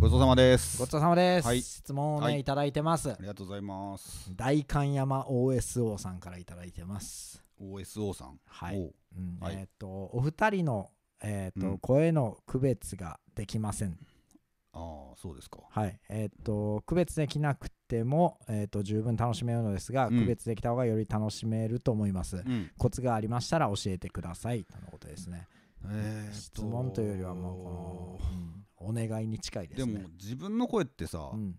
ごちそうさまですごちそうさまです、はい、質問をね、はい、いただいてますありがとうございます大観山 OSO さんからいただいてます OSO さんはい、うん、はい、えっ、ー、とお二人のえっ、ー、と、うん、声の区別ができませんああそうですかはいえっ、ー、と区別できなくても、えーと、十分楽しめるのですが、うん、区別できた方がより楽しめると思います、うん、コツがありましたら教えてくださいとのことですねえ質問というよりはもうこの、うん、お願いに近いですねでも自分の声ってさ、うん、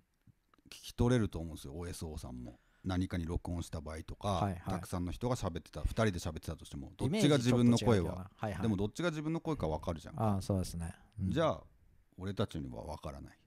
聞き取れると思うんですよ OSO さんも何かに録音した場合とか、はいはい、たくさんの人が喋ってた2人で喋ってたとしてもどっちが自分の声は、はいはい、でもどっちが自分の声か分かるじゃんあそうですね、うん、じゃあ俺たちには分からない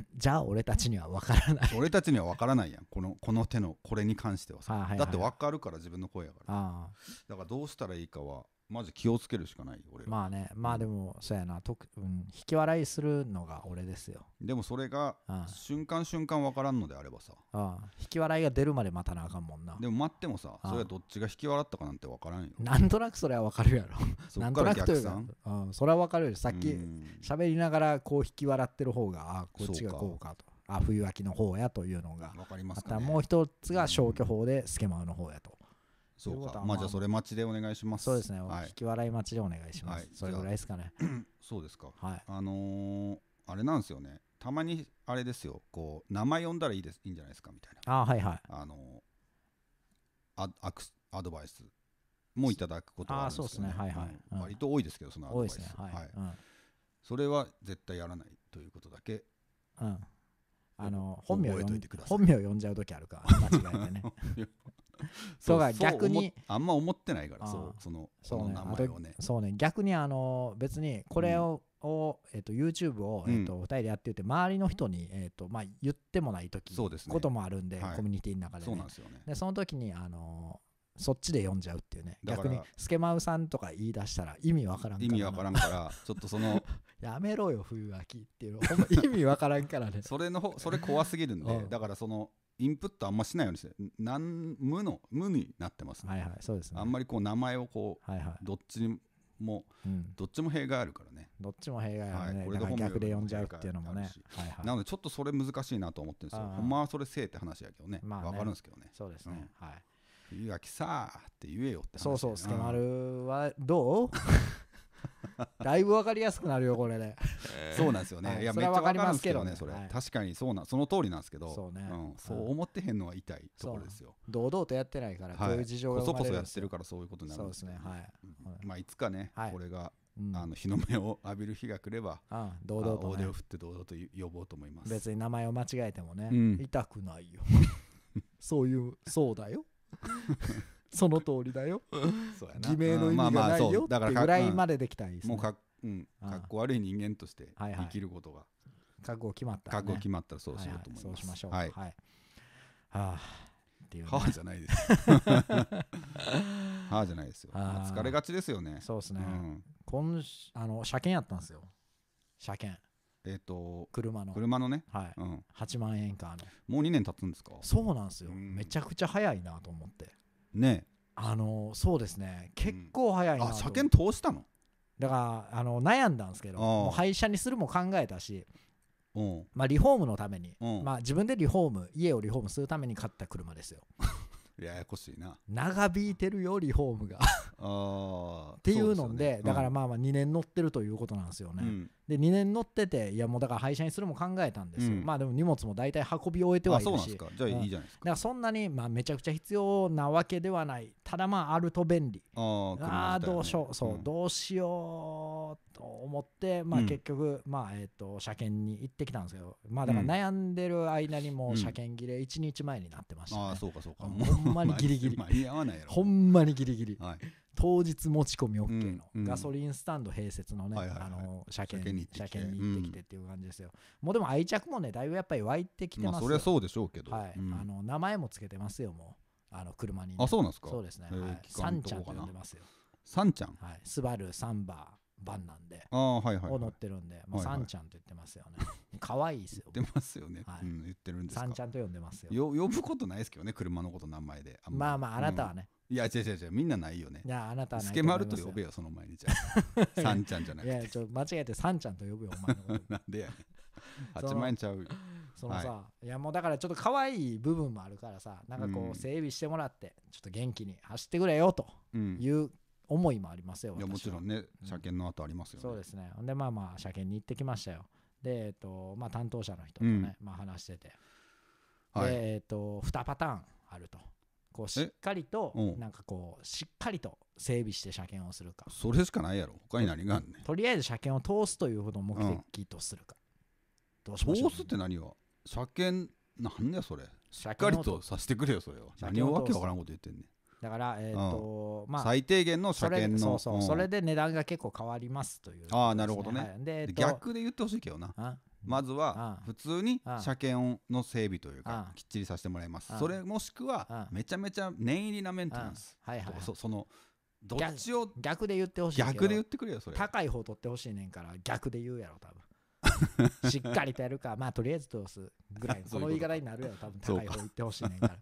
じゃあ俺たちには分からない 俺たちには分からないやんこのこの手のこれに関してはさ、はいはいはい、だって分かるから自分の声やからだからどうしたらいいかはマジ気をつけるしかない俺まあねまあでも、そうやなとうん、引き笑いするのが俺ですよでもそれが瞬間瞬間分からんのであればさああ引き笑いが出るまで待たなあかんもんなでも待ってもさそれはどっちが引き笑ったかなんて分からんよなんとなくそれは分かるやろ なんとなくというかうん、それは分かるよさっき喋りながらこう引き笑ってる方があこっちがこうかとあ冬秋の方やというのが分かりまあすね、かたもう一つが消去法でスケマウの方やとそうか、まあじゃあそれ待ちでお願いします。そうですね、はい、引き笑い待ちでお願いします。はい、それぐらいですかね。そうですか。はい、あのー、あれなんですよね。たまにあれですよ、こう名前呼んだらいいですいいんじゃないですかみたいな。あはいはい。あのー、アアクアドバイスもいただくことがあるんですそうですね、はいはい、うん、割と多いですけどそのアドバイス。ね、はい。はい、うん、それは絶対やらないということだけ。うん。あの本名を呼んじゃう時あるか間違えてね そう逆にあんま思ってないからそうそのそ名前をねそうね逆にあの別にこれを、を、えー、と YouTube を、えー、と2人でやってて周りの人に、えーとまあ、言ってもない時そうです、ね、こともあるんで、コミュニティの中で、そうなんですよねでその時にあのそっちで読んじゃうっていうね逆にスケマウさんとか言い出したら意味わからんから意味わからんからちょっとその やめろよ冬秋っていうの意味わからんからねそれのそれ怖すぎるんで だからそのインプットあんましないようにしてなん無の無になってますね,、はいはいそうですねあんまりこう名前をこう、はいはいどっちにも、うん、どっちも弊害あるからねどっちも弊害あるね、はいこれで本名逆で呼んじゃうっていうのもね、はいはい、なのでちょっとそれ難しいなと思ってるんですよほんまはそれせえって話やけどね,、まあねかるんですけどねそうですね、はい「ゆうきさー」って言えよって話そうそう、スケマルはどう だいぶ分かりやすくなるよこれで、そうなんですよね、はいい、やそめっちゃ分かりますけどねそれ、はい確かにそうなその通りなんですけどそうねん、そう思ってへんのは痛いところですよ堂々とやってないからこういう事情がこそまこそるやってるからそういうことになるそうんですねはい、うんまあいつかね、はいこれが、うんあの日の目を浴びる日が来れば、うん、堂々と、ね腕を、振って堂々と呼ぼうと思います別に名前を間違えてもね、うん痛くないよ そういうそうだよ その通りだよそうやな偽名の意味がないよってぐらいまでできたらいいです、ね、もうか,、うん、かっこ悪い人間として生きることが、覚悟決まった、ね、覚悟決まったらそうしようと思います、はいはい、そうしましょうはい、はい、はあっていう、ね、はあじゃないです はあじゃないですよ疲れがちですよねそうですね、うん、今あの車検やったんですよ車検えっ、ー、と車の車のね、はいうん、8万円かのもう2年経つんですかそうなんですよめちゃくちゃ早いなと思ってねあのそうですね結構早いなあ車検通したのだからあの悩んだんですけどもう廃車にするも考えたし、うんまあ、リフォームのために、まあ、自分でリフォーム家をリフォームするために買った車ですよ ややこしいな長引いてるよリフォームが っていうので、ねうん、だからまあまあ2年乗ってるということなんですよね、うん、で2年乗ってていやもうだから廃車にするも考えたんですよ、うん、まあでも荷物も大体運び終えてはいるしじゃあいいじゃないですか、だからそんなにまあめちゃくちゃ必要なわけではないただまああると便利ああ、どうしようそう、どうしようと思ってまあ結局、まあえっ、と車検に行ってきたんですけどまあだから悩んでる間にもう車検切れ1日前になってました、ね、ああそうかそうか、んまにギリギリ間に合わないほんまにギリギリ、はい、当日持ち込み OK の、ガソリンスタンド併設のね、あの車検に車検に行ってきてっていう感じですよ、うん、もうでも愛着もねだいぶやっぱり湧いてきてますよ、まあ、そりゃそうでしょうけど、はい、うん、あの名前もつけてますよもうあの車に、ね、あそうなんですかそうですね、はい、サンちゃんと呼んでますよサンちゃんはいスバルサンバー番なんで、あはいはい、を乗ってるんで、まあ、さんちゃんと言ってますよね。可愛いですよ。言ってますよね。はい、言ってるんですさんちゃんと呼んでますよ。よ呼ぶことないですけどね、車のこと名前で。まあまあ、あなたはね。いや、違う違う違う、みんなないよね。いや、あなたはね。スケマルと呼べよ、その前にじゃ さんちゃんじゃなくて。いや、ちょ間違えてさんちゃんと呼ぶよ、お前のこと。なんでやね8万円ちゃうよ。そのさ、い、やもうだからちょっと可愛い部分もあるからさなんかこう整備してもらって、ちょっと元気に走ってくれよという思いもありますよいやもちろんね車検の後ありますよね、そうですねでまあまあ車検に行ってきましたよで、えっとまあ、担当者の人とね、まあ、話してて、はい、でえっと2パターンあるとこうしっかりとうんなんかこうしっかりと整備して車検をするかそれしかないやろ他に何があんねんとりあえず車検を通すというほど目的とするか、通すって何は車検なんやそれしっかりとさせてくれよそれは何ををわけわからんこと言ってんねんだから、えっ、ー、と、うん、まあ、最低限の車検の。そうそう、うん、それで値段が結構変わりますという、ね、ああ、なるほどね。はい、で、え逆で言ってほしいけどな。まずは普通に車検の整備というかきっちりさせてもらいますそれもしくはめちゃめちゃ念入りなメンテナンスとそのどっちを逆で言ってほしい逆で言ってくれよそれ高い方取ってほしいねんから逆で言うやろ多分 しっかりとやるかまあとりあえず通すぐらいの この言い方になるやろ多分高い方言ってほしいねんから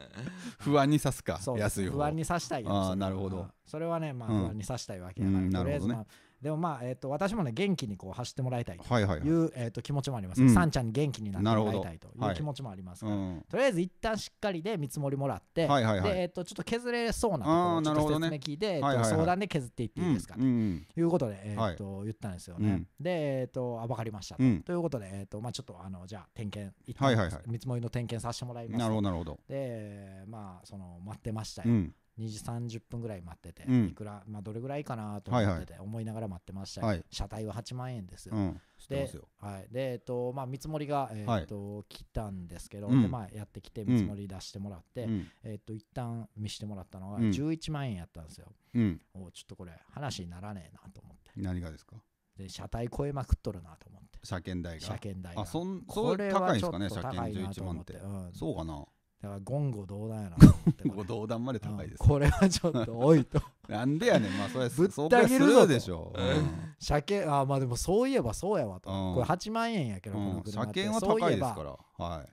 不安にさすか安い方不安にさしたいああなるほどそれはねまあ不安にさしたいわけだから、とりあえず、まあでもまあ、えー、と私もね元気にこう走ってもらいたいという、えー、と気持ちもあります、うん、サンちゃんに元気になってもらいたいという気持ちもありますから、はいうん、とりあえず一旦しっかりで見積もりもらって、はいはいはい、でえー、とちょっと削れそうなところちょっと説明聞いて、ね、はいは相談で削っていっていいですかと、ね、いうことで、えーと言ったんですよね、はい、で、えーと、あ分かりましたと,、いうことで、えーとまあ、ちょっとあのじゃあ点検、はいはいはい、見積もりの点検させてもらいますなるほどなるほどでまあその待ってましたよ、2時30分ぐらい待ってて、うんいくらまあ、どれぐらいかなと思ってて、思いながら待ってましたはい車体は8万円ですよ。はいでえっとまあ、見積もりが、えっと来たんですけど、うんでまあ、やってきて見積もり出してもらって、うんえっと一旦見してもらったのが11万円やったんですよ。うん、おちょっとこれ話にならねえなと思って何がですかで車体超えまくっとるなと思って車検代が車検代があそんそう高いんですかね車検11万って、うん、そうかなだから言語道断やな 言語道断まで高いです、これはちょっと多いと なんでやねんまあそれ ぶっあげるぞでしょ、う車検あまあでもそういえばそうやわと、これ8万円やけど、この車検は高いですからはい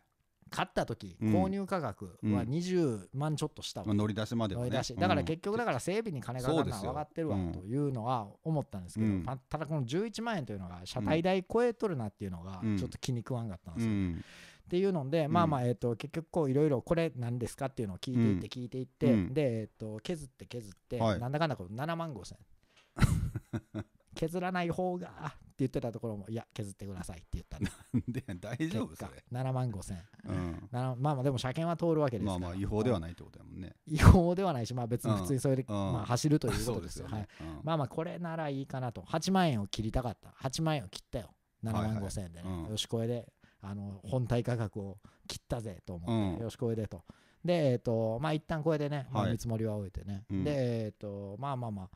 買った時、購入価格は20万ちょっとしたわ、う乗り出しまでね、乗り出しだから結局だから整備に金がかかるのは分かってるわというのは思ったんですけど、ただこの11万円というのが車体代超えとるなっていうのがちょっと気に食わんかったんですよ、っていうので、まあまあ、えっと結局こういろいろこれ何ですかっていうのを聞いていって聞いていって、で、えっと削って削って、なんだかんだこ7万5千 削らない方がって言ってたところもいや削ってくださいって言ったんで大丈夫ですか7万5千、うん、まあまあでも車検は通るわけですからまあまあ違法ではないってことやもんね違法ではないしまあ別に普通にそれで、まあ、走るということですよ、はい、まあまあこれならいいかなと8万円を切りたかった8万円を切ったよ7万5千円でね、よしこえであの本体価格を切ったぜと思って、よしこれでとでえっ、ー、とまあ一旦これでね、見積もりは終えてね、でえっ、とまあまあまあ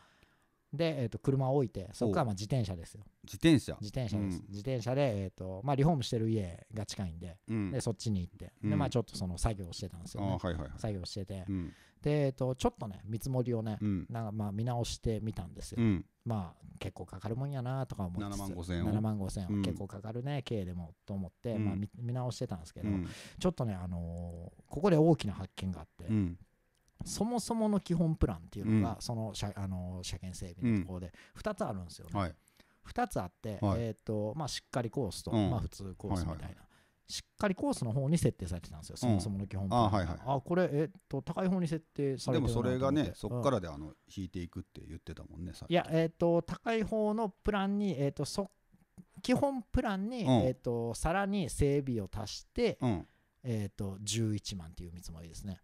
で、えー、と車を置いてそこからまあ自転車ですよ自転車自転車です、うん自転車で、えーとまあ、リフォームしてる家が近いんで,、うんでそっちに行って、うんでまあ、ちょっとその作業してたんですよ、ねはいはいはい作業してて、うんで、えー、とちょっとね見積もりをね、うんなんかまあ見直してみたんですよ、うんまあ結構かかるもんやなとか思って7万5千円7万5千円結構かかるね経営でもと思って、うんまあ、見見直してたんですけうど、んちょっとね、あのーここで大きな発見があって、うんそもそもの基本プランっていうのが、その車あの車検整備のところで2つあるんですよね、2つあって、えーとまあ、しっかりコースと、まあ、普通コースみたいな、しっかりコースの方に設定されてたんですよ、そもそもの基本プラン、うん、あ,、はいはい、あこれ、えっと、高い方に設定されてるでもそれがね、そこからであの、引いていくって言ってたもんね、いや、えーと、高い方のプランに、えーと、そ基本プランに、うん、えーと、さらに整備を足して、えーと、11万っていう見積もりですね。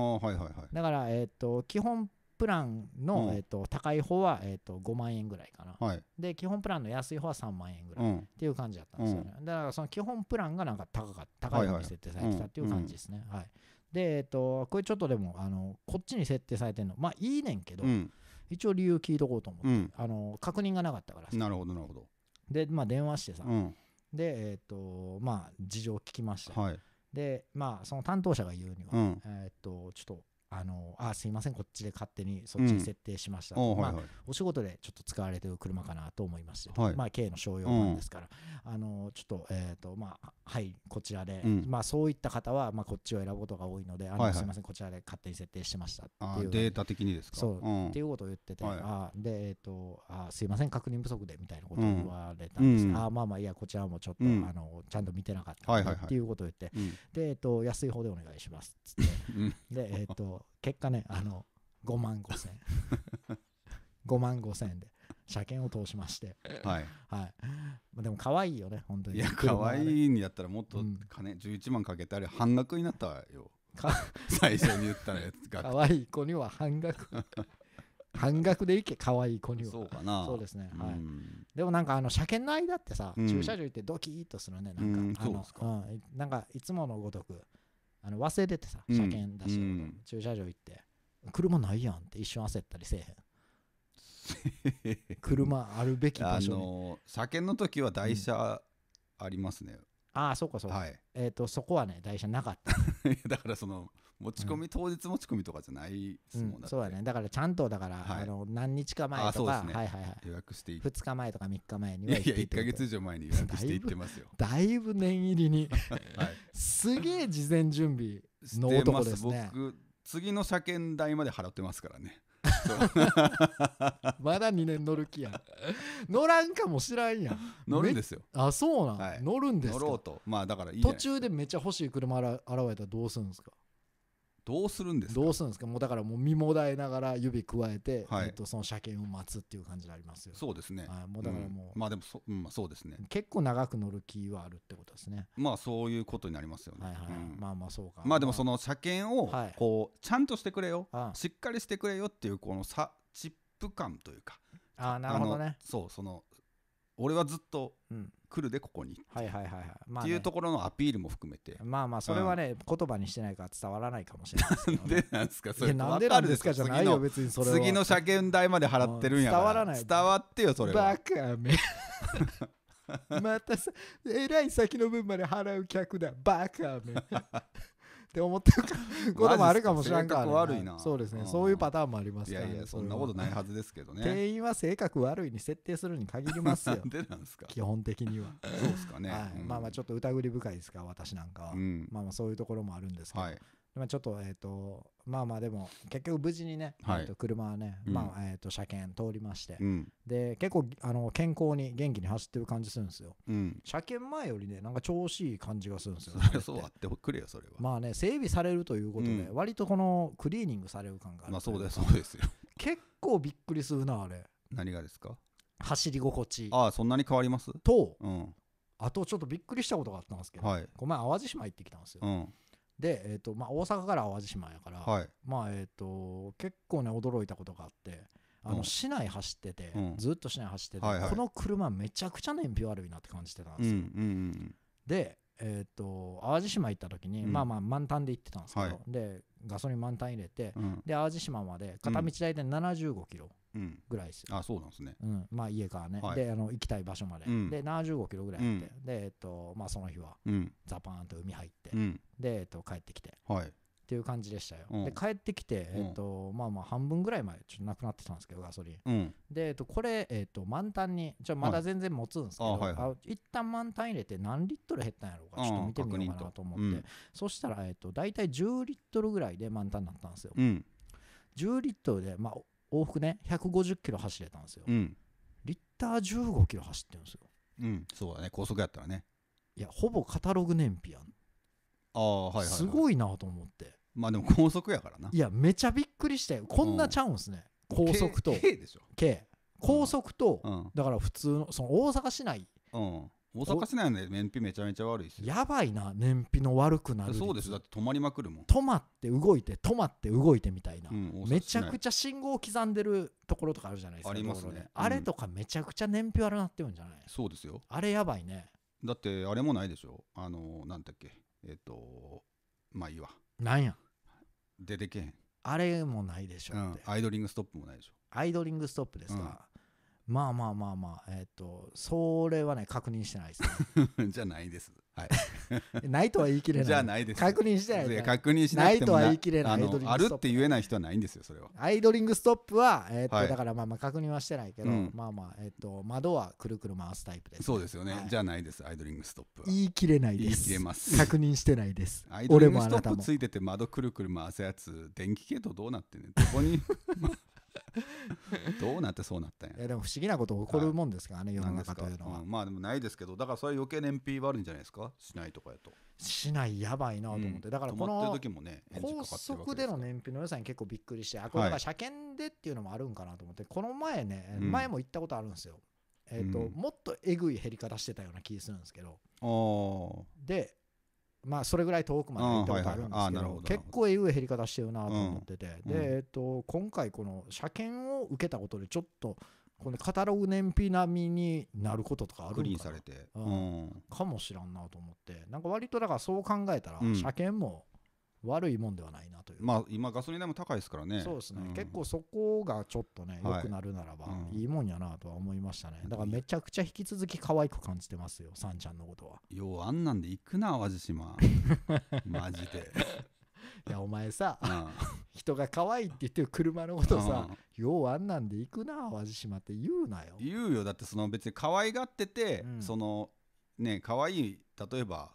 はいはいはいだからえっ、ー、と基本プランの、うん、えーと、高い方は、えーと、5万円ぐらいかな、はい、で基本プランの安い方は3万円ぐらい、っていう感じだったんですよね、うん、だからその基本プランがなんか高か高いように設定されてたっていう感じですね、はい、はい、でえっ、ー、とこれちょっとでもあのこっちに設定されてるのまあいいねんけど、一応理由聞いとこうと思って、あの確認がなかったからなるほどなるほどでまあ電話してさ、でえっ、ー、とまあ事情聞きました、はいでまあその担当者が言うには、うん、えー、っとちょっとあのあすいませんこっちで勝手にそっちに設定しました、うん、はいはい、お仕事でちょっと使われてる車かなと思いまして、はい、まあ、軽の商用版ですから、うん、あのちょっと,、えーとまあ、はいこちらで、うん、まあ、そういった方は、まあ、こっちを選ぶことが多いのであの、はいはい、すいませんこちらで勝手に設定してましたっていうデータ的にですかそう、っていうことを言ってて、はい、あでえーと、あすいません確認不足でみたいなことを言われたんです、うん、あまあまあいやこちらもちょっと、あのちゃんと見てなかった、はいはい、っていうことを言って、で、えーと、と安い方でお願いしますっつってで、えーと結果ね、あの、5万5千円。5万5千円で車検を通しましてはい、はい、まあ、でも可愛いよね本当にいや可愛いんやったらもっと金、うん、11万かけてあれ半額になったよ 最初に言ったやつが可愛い子には半額 半額でいけ可愛い子にはそうかなそうですね、うん、はいでもなんかあの車検の間ってさ、うん、駐車場行ってドキッとするねなんか、うん、あのうん、なんかいつものごとくあの忘れててさ、車検出して、うん、駐車場行って、車ないやんって一瞬焦ったりせえへん。車あるべき場所に。あのー、車検の時は台車ありますね。ああ、そうかそうか。はい、えっ、ー、と、そこはね、台車なかった。だからその、持ち込み、当日持ち込みとかじゃないですもん、うん、そうだねだからちゃんとだから、はい、あの何日か前とか、ね、はいはいはい予約して2日前とか3日前にはいやいや1か月以上前に予約していってますよ だいぶ念入りに はい、すげえ事前準備の男ですね僕次の車検代まで払ってますからね まだ2年乗る気やん乗らんかもしらんやん乗るんですよあそうなん、はい、乗るんですか乗ろうとまあだからいい途中でめっちゃ欲しい車現れたらどうするんですかどうするんですかどうするんですかもうだからもう身もだえながら指加えて、はい、えっと、その車検を待つっていう感じでありますよそうですね、はい、もうだからもう、うん、まあでもそ,、うんまあ、そうですね結構長く乗る気はあるってことですねまあそういうことになりますよね、はいはい、うん、まあまあそうかまあでもその車検をこう、ちゃんとしてくれよ、はい、しっかりしてくれよっていうこのさチップ感というかあなるほどねそうその俺はずっと来るでここにはいはいはいはい、っていうところのアピールも含めてまあまあそれはね、言葉にしてないから伝わらないかもしれないですけどでなんですかそれなんでですかじゃないよ別にそれは次の車検代まで払ってるんやから伝わらない伝わってよそれはバカめ またさえらい先の分まで払う客だバカめ って思ってる こともあるかもしれんから、悪いなそうですね、そういうパターンもありますから、ね、いやいやそんなことないはずですけどね店員は性格悪いに設定するに限りますよ 基本的にはそうですかね、はい、うん、まあまあちょっと疑り深いですか私なんかは、うん、まあまあそういうところもあるんですけど、はいまちょっと、えっ、と、まあまあでも、結局無事にね、はいえー、と車はね、うんまあ、えっ、と、車検通りまして、うんで、結構、あの、健康に元気に走ってる感じするんですよ。うん車検前よりね、なんか調子いい感じがするんですよ。それそうあってくれよそれはまあね、整備されるということで、うん割とこのクリーニングされる感がある。まあそうですそうですよ結構びっくりするな、あれ。何がですか走り心地ああそんなに変わりますと、うんあとちょっとびっくりしたことがあったんですけど、はいこの前淡路島行ってきたんですよ。うんで、えーとまあ、大阪から淡路島やから、はいまあえーと、結構ね驚いたことがあってあの市内走ってて、うん、ずっと市内走ってて、この車めちゃくちゃ燃費悪いなって感じてたんですよ。うんうんうん、で、えーと、淡路島行った時に、うん、まあまあ満タンで行ってたんですけど、はい、でガソリン満タン入れて、うん、で淡路島まで片道大体75キロ。ぐらいですよ、うん、あそうなんですね、うん、まあ家からね、はい、であの行きたい場所まで、うん、で75キロぐらいあって、でえっとまあその日は、ザパーンと海入って、でえっと帰ってきて、はい、っていう感じでしたよ、で帰ってきて、えっとまあまあ半分ぐらい前ちょっとなくなってたんですけどガソリン、で、えっと、これ、えっと、満タンにちょまだ全然持つんですけど、はい、あ、はい、一旦満タン入れて何リットル減ったんやろうかちょっと見てみようかなと思って、そしたら、えっと、大体10リットルぐらいで満タンになったんですよ、10リットルで、まあ、往復ね150キロ走れたんですよ、うん、リッター15キロ走ってるんですようんそうだね高速やったらねいやほぼカタログ燃費やんああ、はい、はいはい、すごいなと思ってまあでも高速やからないやめちゃびっくりしてこんなちゃうんすね、うん、高速と K, K でしょ K 高速と、うん、だから普通のその大阪市内大阪市内の燃費めちゃめちゃ悪いですよやばいな燃費の悪くなるそうですだって止まりまくるもん止まって動いて止まって動いてみたいな、うんめちゃくちゃ信号を刻んでるところとかあるじゃないですかありますね、うん、あれとかめちゃくちゃ燃費悪なってるんじゃないそうですよあれやばいねだってあれもないでしょあのー、なんだっけえっ、ー、とまあいいわなんや出てけへんあれもないでしょ、うん、アイドリングストップもないでしょアイドリングストップですか、うんまあまあまあまあ、えっ、ー、と、それはね、確認してないです、ね、じゃないです。はい。ないとは言い切れない。じゃないです。確認してない、ね。確認しなないとは言い切れない。あのあるって言えない人はないんですよ、それは。アイドリングストップは、えっ、ー、と、はい、だからまあまあ確認はしてないけど、うん、まあまあ、えっ、ー、と、窓はくるくる回すタイプです、ね、そうですよね、はい、じゃないです、アイドリングストップは。言い切れないです。言い切れます。確認してないです。アイドリングストップついてて窓くるくる回すやつ、電気系統どうなってんねどこに。どうなってそうなったんやいやでも不思議なこと起こるもんですからね、世の中というのは、うん、まあでもないですけどだからそれ余計燃費悪いんじゃないですかしないとかやとしないやばいなと思って、だからこの高速での燃費の良さに結構びっくりしてあこれ車検でっていうのもあるんかなと思って、この前ね前も行ったことあるんですよ、えーともっとえぐい減り方してたような気するんですけどでまあ、それぐらい遠くまで行ったことあるんですけど、結構ええ減り方してるなと思ってて、でえっと今回、この車検を受けたことで、ちょっとこのカタログ燃費並みになることとかあるんかうん、かもしらんなと思ってなんか割とだからそう考えたら、車検も悪いもんではないなというまあ今ガソリン代も高いですからねそうですね、うん、結構そこがちょっとね良くなるならば、い、いもんやなとは思いましたね、だからめちゃくちゃ引き続き可愛く感じてますよさんちゃんのことはようあんなんで行くな淡路島 マジでいやお前さ、人が可愛いって言ってる車のことさ、ようあんなんで行くな淡路島って言うなよ言うよだってその別に可愛がってて、うん、そのね可愛い例えば、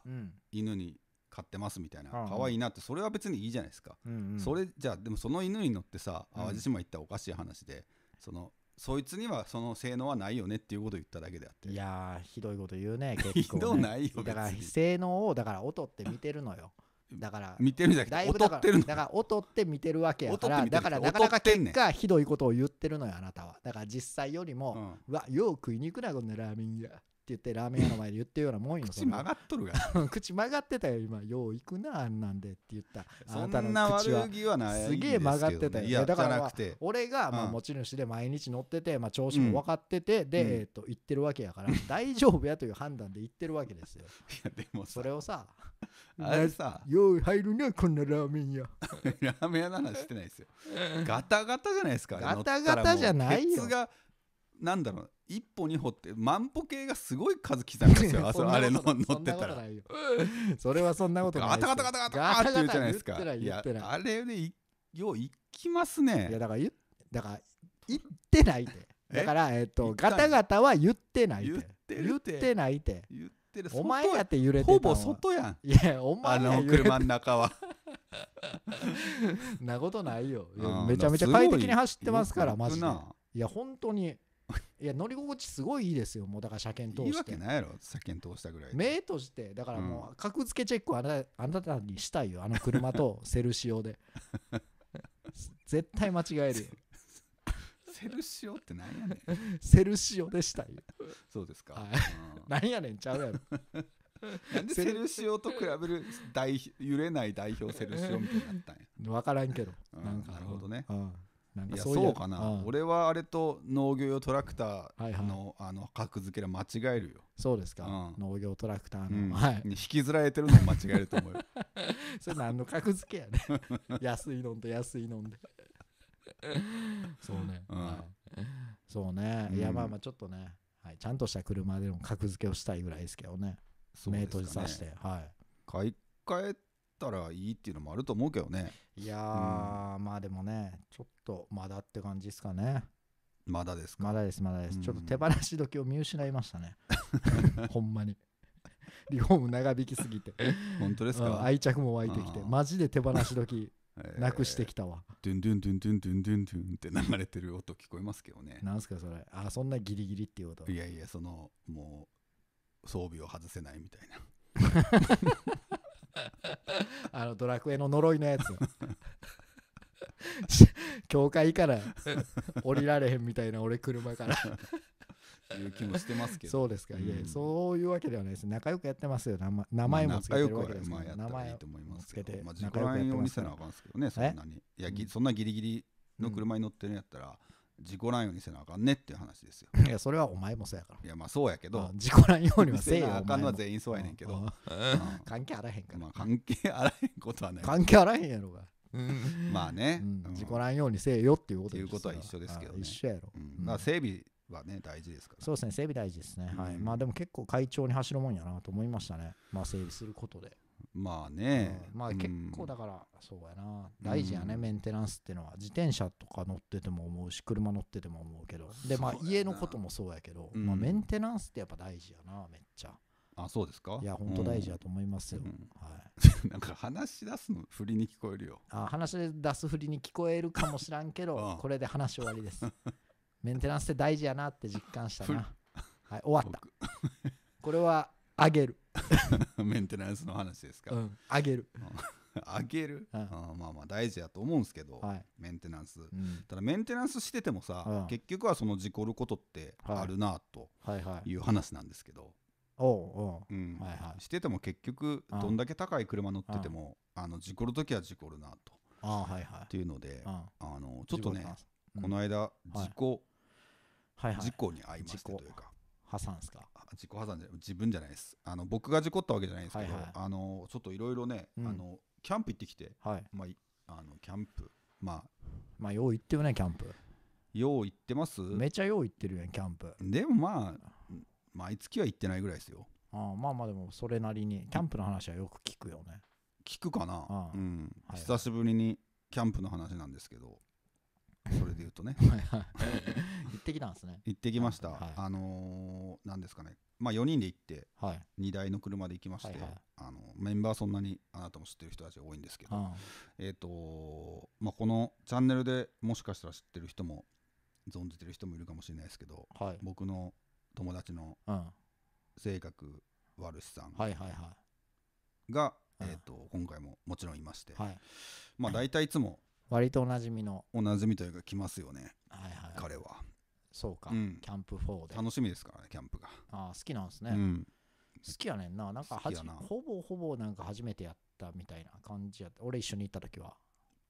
犬に飼ってますみたいな、可愛いなってそれは別にいいじゃないですか、うんうん、それじゃあでもその犬に乗ってさ淡路島行ったらおかしい話で、そのそいつにはその性能はないよねっていうことを言っただけであっていやひどいこと言うね 結構ねひどないよだから性能をだから劣って見てるのよだから見てるじゃなくて劣ってるのだから劣って見てるわけやからだからなかなか結果ひどいことを言ってるのよあなたはだから実際よりも、うん、うわよう食いに行くなこんなラーメン屋言ってラーメン屋の前で言ってるようなもんよ 口曲がっとるが 口曲がってたよ今よう行くなあんなんでって言ったそんな悪気はないすげえ曲がってたよ、ね、だから、まあ、俺がまあ持ち主で毎日乗ってて、まあ、調子も分かってて、うん、で、えー、っと行ってるわけやから、うん、大丈夫やという判断で行ってるわけですよいやでもそれをさ あれさよう入るなこんなラーメン屋ラーメン屋の話してないですよガタガタじゃないですかガタガタじゃないよなんだろう一歩二歩って万歩計がすごい数刻みんですよ あれの乗ってたらそれはそんなことないガタガタガタガタって言うじゃないですかいやあれでよう行きますねいやだからだから言ってないでだからえっとガタガタは言ってないで言ってないで言ってるお前やって揺れてほぼ外やんいやお前あの車の中はなことないよめちゃめちゃ快適に走ってますからマジでいや本当にいや乗り心地すごいいいですよもうだから車検通していいわけないやろ車検通したぐらい目としてだからもう格付けチェックはあなあなたにしたいよあの車と セルシオで絶対間違えるよ セルシオって何やねん セルシオでしたよそうですか、はい、何やねんちゃうやろなんでセルシオと比べる大揺れない代表セルシオみたいになったんや分からんけど、うん、なんかなるほどね、うんなんかそうそうかな、うん、俺はあれと農業用トラクターの,、あの格付けは間違えるよそうですか、うん、農業トラクターの、うん、はい、引きずられてるの間違えると思うよ それ何の格付けやね 安いのんと安いのんでそうね、はい、そうね、いやまあまあちょっとね、はい、ちゃんとした車での格付けをしたいぐらいですけどね目閉じさせて、ね、はい買い替えたらいいっていうのもあると思うけどねいやー、うん、まあでもねちょっとまだって感じですかねまだですかまだですまだです、うん、ちょっと手放し時を見失いましたね ほんまにリフォーム長引きすぎて本当ですか、愛着も湧いてきてマジで手放し時 なくしてきたわ、えー、ドゥンドゥンドゥンドゥンドゥンドゥンドゥンって流れてる音聞こえますけどねなんすかそれあそんなギリギリっていう音いやいやそのもう装備を外せないみたいな あのドラクエの呪いのやつ 教会から降りられへんみたいな俺車からいう気もしてますけどそうですか、いや、そういうわけではないです仲良くやってますよ名前もつけてるわけですから、まあ、と思いますけどまあ時すけどねそんなにいやそんなギリギリの車に乗ってるんやったら、うん事故らんようにせなあかんねっていう話ですよ いやそれはお前もそうやからいやまあそうやけど、事故らんようにはせえよ あかんのは全員そうやねんけど、関係あらへんから、まあ、関係あらへんことはない関係あらへんやろがまあね、事故らんようにせえよっていうことは一緒ですけど、一緒やろ、まあ整備はね大事ですから、そうですね整備大事ですね、はいまあでも結構会長に走るもんやなと思いましたねまあ整備することでまあね、うん、まあ結構だから、そうやな大事やね、メンテナンスっていうのは自転車とか乗ってても思うし車乗ってても思うけどでまあ家のこともそうやけど、まあ、メンテナンスってやっぱ大事やなめっちゃあそうですかいや本当大事だと思いますよ、はい、なんか話し出すの振りに聞こえるよあ話し出す振りに聞こえるかもしらんけど これで話終わりです メンテナンスって大事やなって実感したなはい終わったこれはあげる メンテナンスの話ですから、うんあげるあげる、うんあまあまあ大事やと思うんですけど、はいメンテナンス、うんただメンテナンスしててもさ、うん結局はその事故ることってあるなとはいはいいう話なんですけど、おおうんはいはいしてても結局どんだけ高い車乗ってても、あの事故る時は事故るなとあはいはいっていうので、うんあのちょっとね、この間事故、はいはい事故に遭いましたというか、破産ですか自己破産で自分じゃないですあの僕が事故ったわけじゃないですけど、はいはい、あのちょっといろいろね、うん、あのキャンプ行ってきて、はい、まあ、あのキャンプまあまあよう行ってるねキャンプよう行ってますめちゃよう行ってるよんキャンプでもまあ毎月は行ってないぐらいですよああまあまあでもそれなりにキャンプの話はよく聞くよね聞くかな、うん、はい、久しぶりにキャンプの話なんですけどそれで言うとね行ってきたんですね行ってきました、はい、あのー、ですかねまあ4人で行って、はい、2台の車で行きまして、はいはい、あのメンバーそんなにあなたも知ってる人たちが多いんですけど、うん、えー、とまあこのチャンネルでもしかしたら知ってる人も存じてる人もいるかもしれないですけど、はい、僕の友達の性格悪しさんが、はいはいはい、えーと、と今回ももちろんいまして、はい、まあ大体いつも割とおなじみのおなじみというか来ますよね、はいはい、彼はそうか、うん、キャンプ4で楽しみですからねキャンプがあ好きなんですね、うん、好きやねんななんかはじほぼほぼなんか初めてやったみたいな感じやった俺一緒に行った時は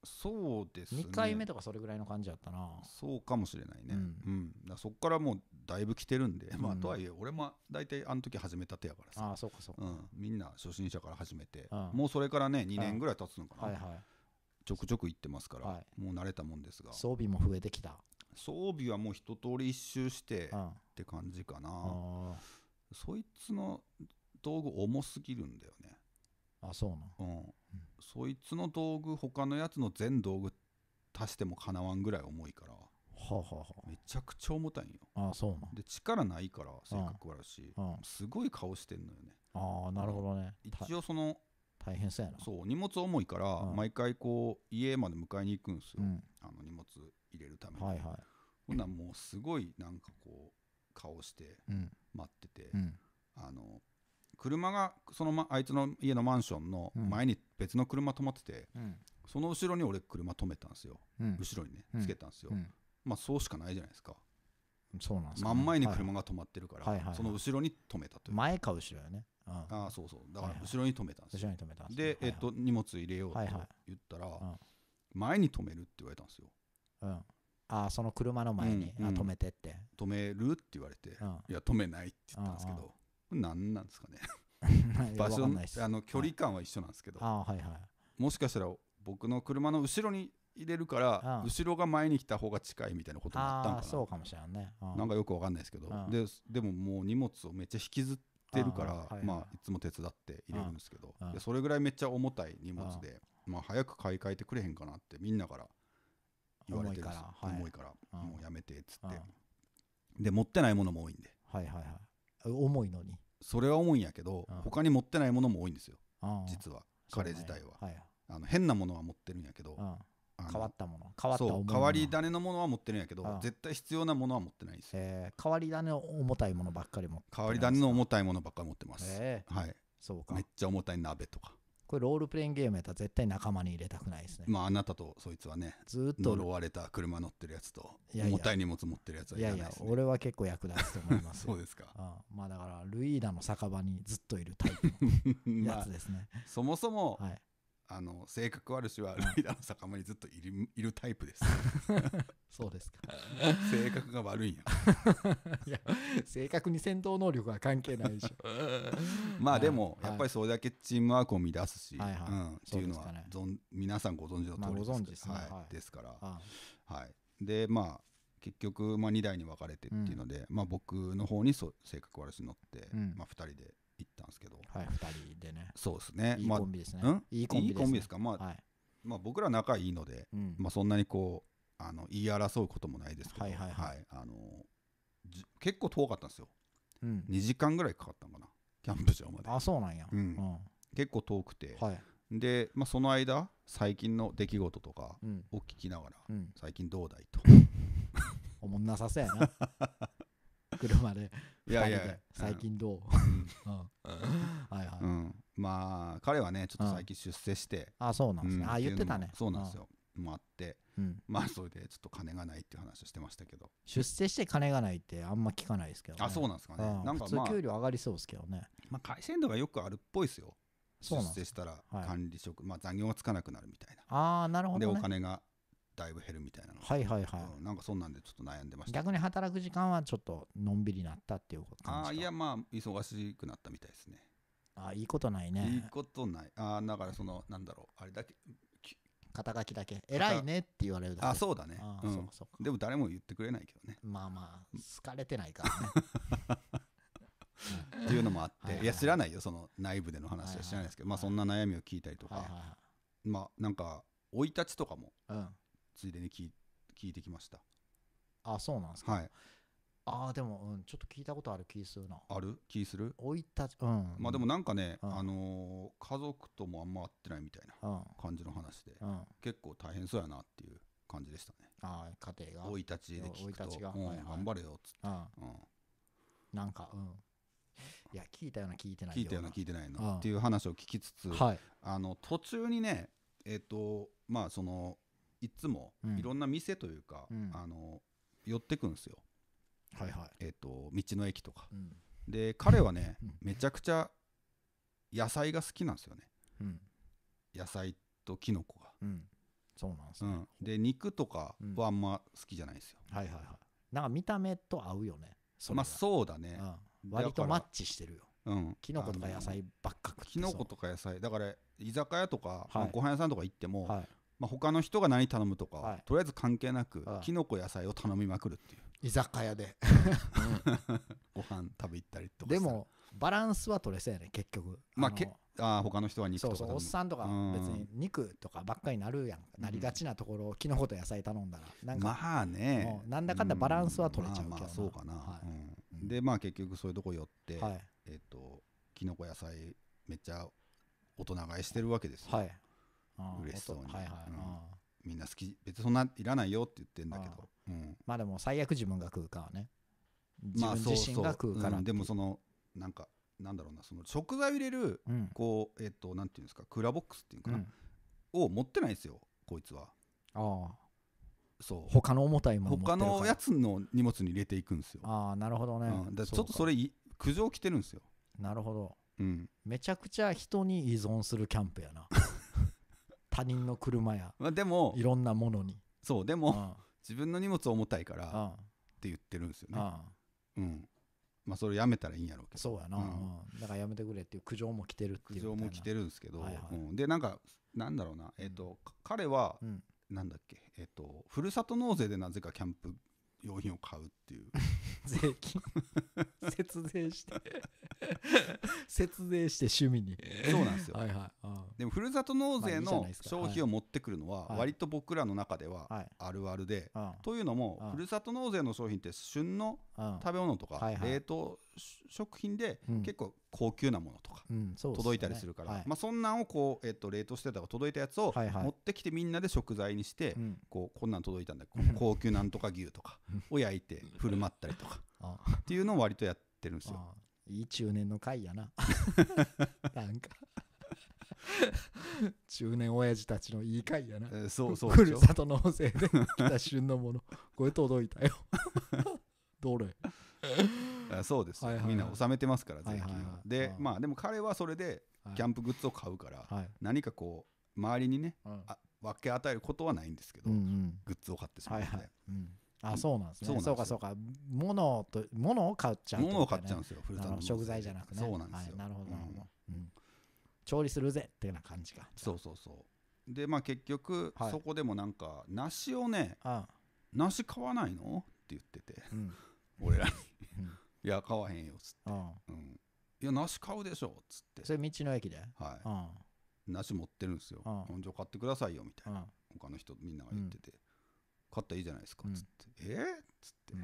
そうですね2回目とかそれぐらいの感じやったなそうかもしれないね、うん、うん、そこからもうだいぶ来てるんで、まあ、とはいえ俺も大体あの時始めたてやからさあそうかそうか、みんな初心者から始めて、もうそれからね2年ぐらい経つのかな、はいはいちょくちょく行ってますから、はい、もう慣れたもんですが装備も増えてきた装備はもう一通り一周してって感じかな、うん、そいつの道具重すぎるんだよねあそうな、うん、うん、そいつの道具他のやつの全道具足してもかなわんぐらい重いからはあはあ、めちゃくちゃ重たいんよあそうなんで力ないから性格悪いし、うんうん、すごい顔してんのよねああなるほどね一応その大変そうやなそう荷物重いから毎回こう家まで迎えに行くんですよ、うん、あの荷物入れるために、はいはい、ほんならもうすごいなんかこう顔して待ってて、うん、あの車がその、ま、あいつの家のマンションの前に別の車止まってて、うん、その後ろに俺車止めたんですよ、後ろにねつけたんですよ、まあそうしかないじゃないですかそうなん、でね、真ん前に車が止まってるから、はい、その後ろに止めたという前か後ろやねああそうそうだから後ろに止めたんですよ、後ろに止めたんですで、えっと、荷物入れようと言ったら、前に止めるって言われたんですよ、うん、あその車の前に、止めてって止めるって言われて、いや止めないって言ったんですけど、何なんですかね 場所あの距離感は一緒なんですけど、はいはい、もしかしたら僕の車の後ろに入れるから、うん、後ろが前に来た方が近いみたいなことになったんかなそうかもしれいね、うん、なんかよくわかんないですけど、うん、ででももう荷物をめっちゃ引きずっってるから、はい、まあ、いつも手伝って入れるんですけどでそれぐらいめっちゃ重たい荷物でまあ、早く買い替えてくれへんかなってみんなから言われてるんです重いから,、はい、もうやめてっつってで持ってないものも多いんで、はいはいはい、重いのにそれは重いんやけど他に持ってないものも多いんですよ実は彼自体は、はい、あの変なものは持ってるんやけど変わったもの変わったそう変わり種のものは持ってるんやけど絶対必要なものは持ってないです、えー、変わり種の重たいものばっかり持って変わり種の重たいものばっかり持ってます、えー、はいそうかめっちゃ重たい鍋とかこれロールプレインゲームやったら絶対仲間に入れたくないですねまああなたとそいつはねずっと呪われた車乗ってるやつと重たい荷物持ってるやつはいらないです、ね、いやいや俺は結構役立つと思います そうですか、うん、まあだからルイーダの酒場にずっといるタイプの やつですね、まあ、そもそも、はいあの性格悪しはライダーの坂間にずっといるいるタイプです そうですか性格が悪いんや いや正確に戦闘能力は関係ないでしょ まあでも、はい、やっぱりそれだけチームワークを乱すし、はいはい、うん、っていうのは、ね、皆さんご存知の通りです,、まあですね、はいですから、はい、はい、でまあ結局、まあ、2台に分かれてっていうので、うん、まあ、僕の方にそ性格悪し乗って、うん、まあ、2人で行ったんですけど、はい、2人でねそうですねいいコンビですね、まあ、いいコンビです、か、まあ、はい、まあ僕ら仲いいので、うん、まあ、そんなにこうあの言い争うこともないですけど、はいあの結構遠かったんですよ、うん、2時間ぐらいかかったのかなキャンプ場まであそうなんや、うん結構遠くて、はい、で、まあ、その間最近の出来事とかを聞きながら、最近どうだいとおもんなさそうやな 車でいやいや最近どう、はいはい、まあ彼はねちょっと最近出世して、あそうなんですね、あ言ってたねそうなんですよ、もあって、まあそれでちょっと金がないっていう話をしてましたけど出世して金がないってあんま聞かないですけど、あそうなんですかね、なんか、まあ、給料上がりそうですけどねまあ回線度がよくあるっぽいですよ出世したら管理職、まあ、残業がつかなくなるみたいなあなるほど、でお金がだいぶ減るみたいなはいはいはい、うんなんかそんなんでちょっと悩んでました逆に働く時間はちょっとのんびりなったっていうことああいやまあ忙しくなったみたいですねああいいことないねいいことないああだからそのなんだろうあれだけ肩書きだけ偉いねって言われるだけあそうだねああうんそうそうでも誰も言ってくれないけどねまあまあ好かれてないからね っていうのもあって、いや知らないよその内部での話は知らないですけど、まあそんな悩みを聞いたりとか、まあなんか生い立ちとかもうんついでに聞聞いてきましたあそうなんですか、はい、ああでも、うん、ちょっと聞いたことある気するなある気するおいたうんまあでもなんかね、うん、あのー、家族ともあんま会ってないみたいな感じの話で、うん、結構大変そうやなっていう感じでしたねああ家庭が生い立ちで聞くとい立ちが、はい頑張れよっつって、うん、なんかうんいや聞いたような聞いてない聞いたような聞いてないなっていう話を聞きつつ、はい、あの途中にねえっ、ー、とまあそのいつもいろんな店というか、うん、あの寄ってくんですよ、はいはいえーと、道の駅とか、うん、で彼はね、めちゃくちゃ野菜が好きなんですよね、うん、野菜とキノコが、そうなんですね、で肉とかはあんま好きじゃないですよ、はいはいはいなんか見た目と合うよねまあそうだね、割とマッチしてるようん、キノコとか野菜ばっか食ってキノコとか野菜だから居酒屋とか、はい、ご飯屋さんとか行っても、はい、まあ、他の人が何頼むとか、はい、とりあえず関係なく、はい、きのこ野菜を頼みまくるっていう居酒屋で ご飯食べ行ったりとかでもバランスは取れそうやね結局まあけあ他の人は肉とかそうそうおっさんとか別に肉とかばっかりなるやん、うん、なりがちなところをきのこと野菜頼んだらなんかまあねなんだかんだバランスは取れちゃうけど、うんまあ、そうかな、はいうん、でまあ結局そういうとこ寄って、はい、えっ、ー、ときのこ野菜めっちゃ大人買いしてるわけですよ、はい嬉しそうに、うん、みんな好き別にそんないらないよって言ってんだけど、うん、まあでも最悪自分が食うかはね自分自身が食うから、でもそのなんかなんだろうなその食材を入れる、こうえっ、となんていうんですかクーラーボックスっていうかな、を持ってないですよこいつはああそう他の重たいもの他のやつの荷物に入れていくんですよああなるほどね、うん、だちょっとそれ苦情きてるんですよなるほど、うん、めちゃくちゃ人に依存するキャンプやな他人の車やまあでもいろんなものにそうでも、うん自分の荷物重たいからっうんて言ってるんですようねんうんまあそれやめたらいいんやろうけどそうやな、ううんだからやめてくれっていう苦情も来てるって苦いう情も来てる、んですけど、はいはいうんでなんかなんだろうなえっ、と、彼はうん、なんだっけえっ、とふるさと納税でなぜかキャンプ用品を買うっていう 税金節税して節税して趣味にそうなんですよはいはい、でもふるさと納税の消費を持ってくるのは割と僕らの中ではあるあるで、というのも、ふるさと納税の商品って旬の食べ物とか冷凍食品で結構高級なものとか届いたりするからまあそんなんをこうえっと冷凍してたか届いたやつを持ってきてみんなで食材にしてこうこんなん届いたんだ高級なんとか牛とか を焼いて振る舞ったりとかっていうのを割とやってるんですよ。いい中年の会やな なんか中年親父たちのいい会やな、えー、そうそうふるさと納税で来た旬のものこれ届いたよどれ そうです、はいはいみんな納めてますから税金を、はいはいはいで、うんまあでも彼はそれでキャンプグッズを買うから、はい何かこう周りにね、うんあ分け与えることはないんですけど、うんうんグッズを買ってしまはういので、はい、うん、あそうなんですねそうかそうか物と物を買っちゃう物を買っちゃうんですよふふるの食材じゃなくねそうなんですよはいなるほどなるほど、うん調理するぜっていうような感じかそうそうそうでまあ結局、はいそこでもなんか梨をねあ梨買わないのって言っててうん俺らに「いや買わへんよ」っつって「うん、いや梨買うでしょ」っつってそれ道の駅ではい、梨持ってるんですよ「本庄買ってくださいよ」みたいな、他の人みんなが言ってて「買ったらいいじゃないですか」っつって「えっ?」っつって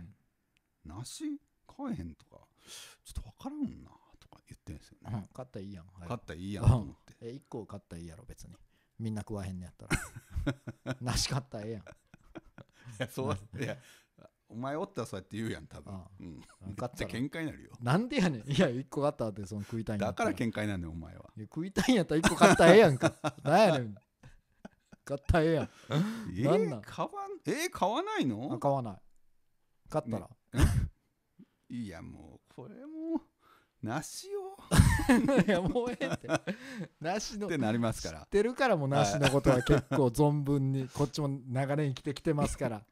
「梨買えへん」とか「ちょっと分からんな」とか言ってんですよね、買ったらいいやん、買ったらいいやんと思って、え1個買ったらいいやろ別にみんな食わへんねやったら 梨買ったらええやんいやそういやお前おったらそうやって言うやん多分ああうん、めっちゃ喧嘩になるよなんでやねんいや1個あったってその食いたいんやだったから喧嘩になるねんお前はい食いたいんやったら1個買ったらええやんかなんやねん買ったらええやんえ なんなん買わんえー、買わないの買わない買ったら、いやもうこれもなしよ いやもうええってなしのってなりますか知らってるからもなしのことは結構存分にこっちも長年生きてきてますから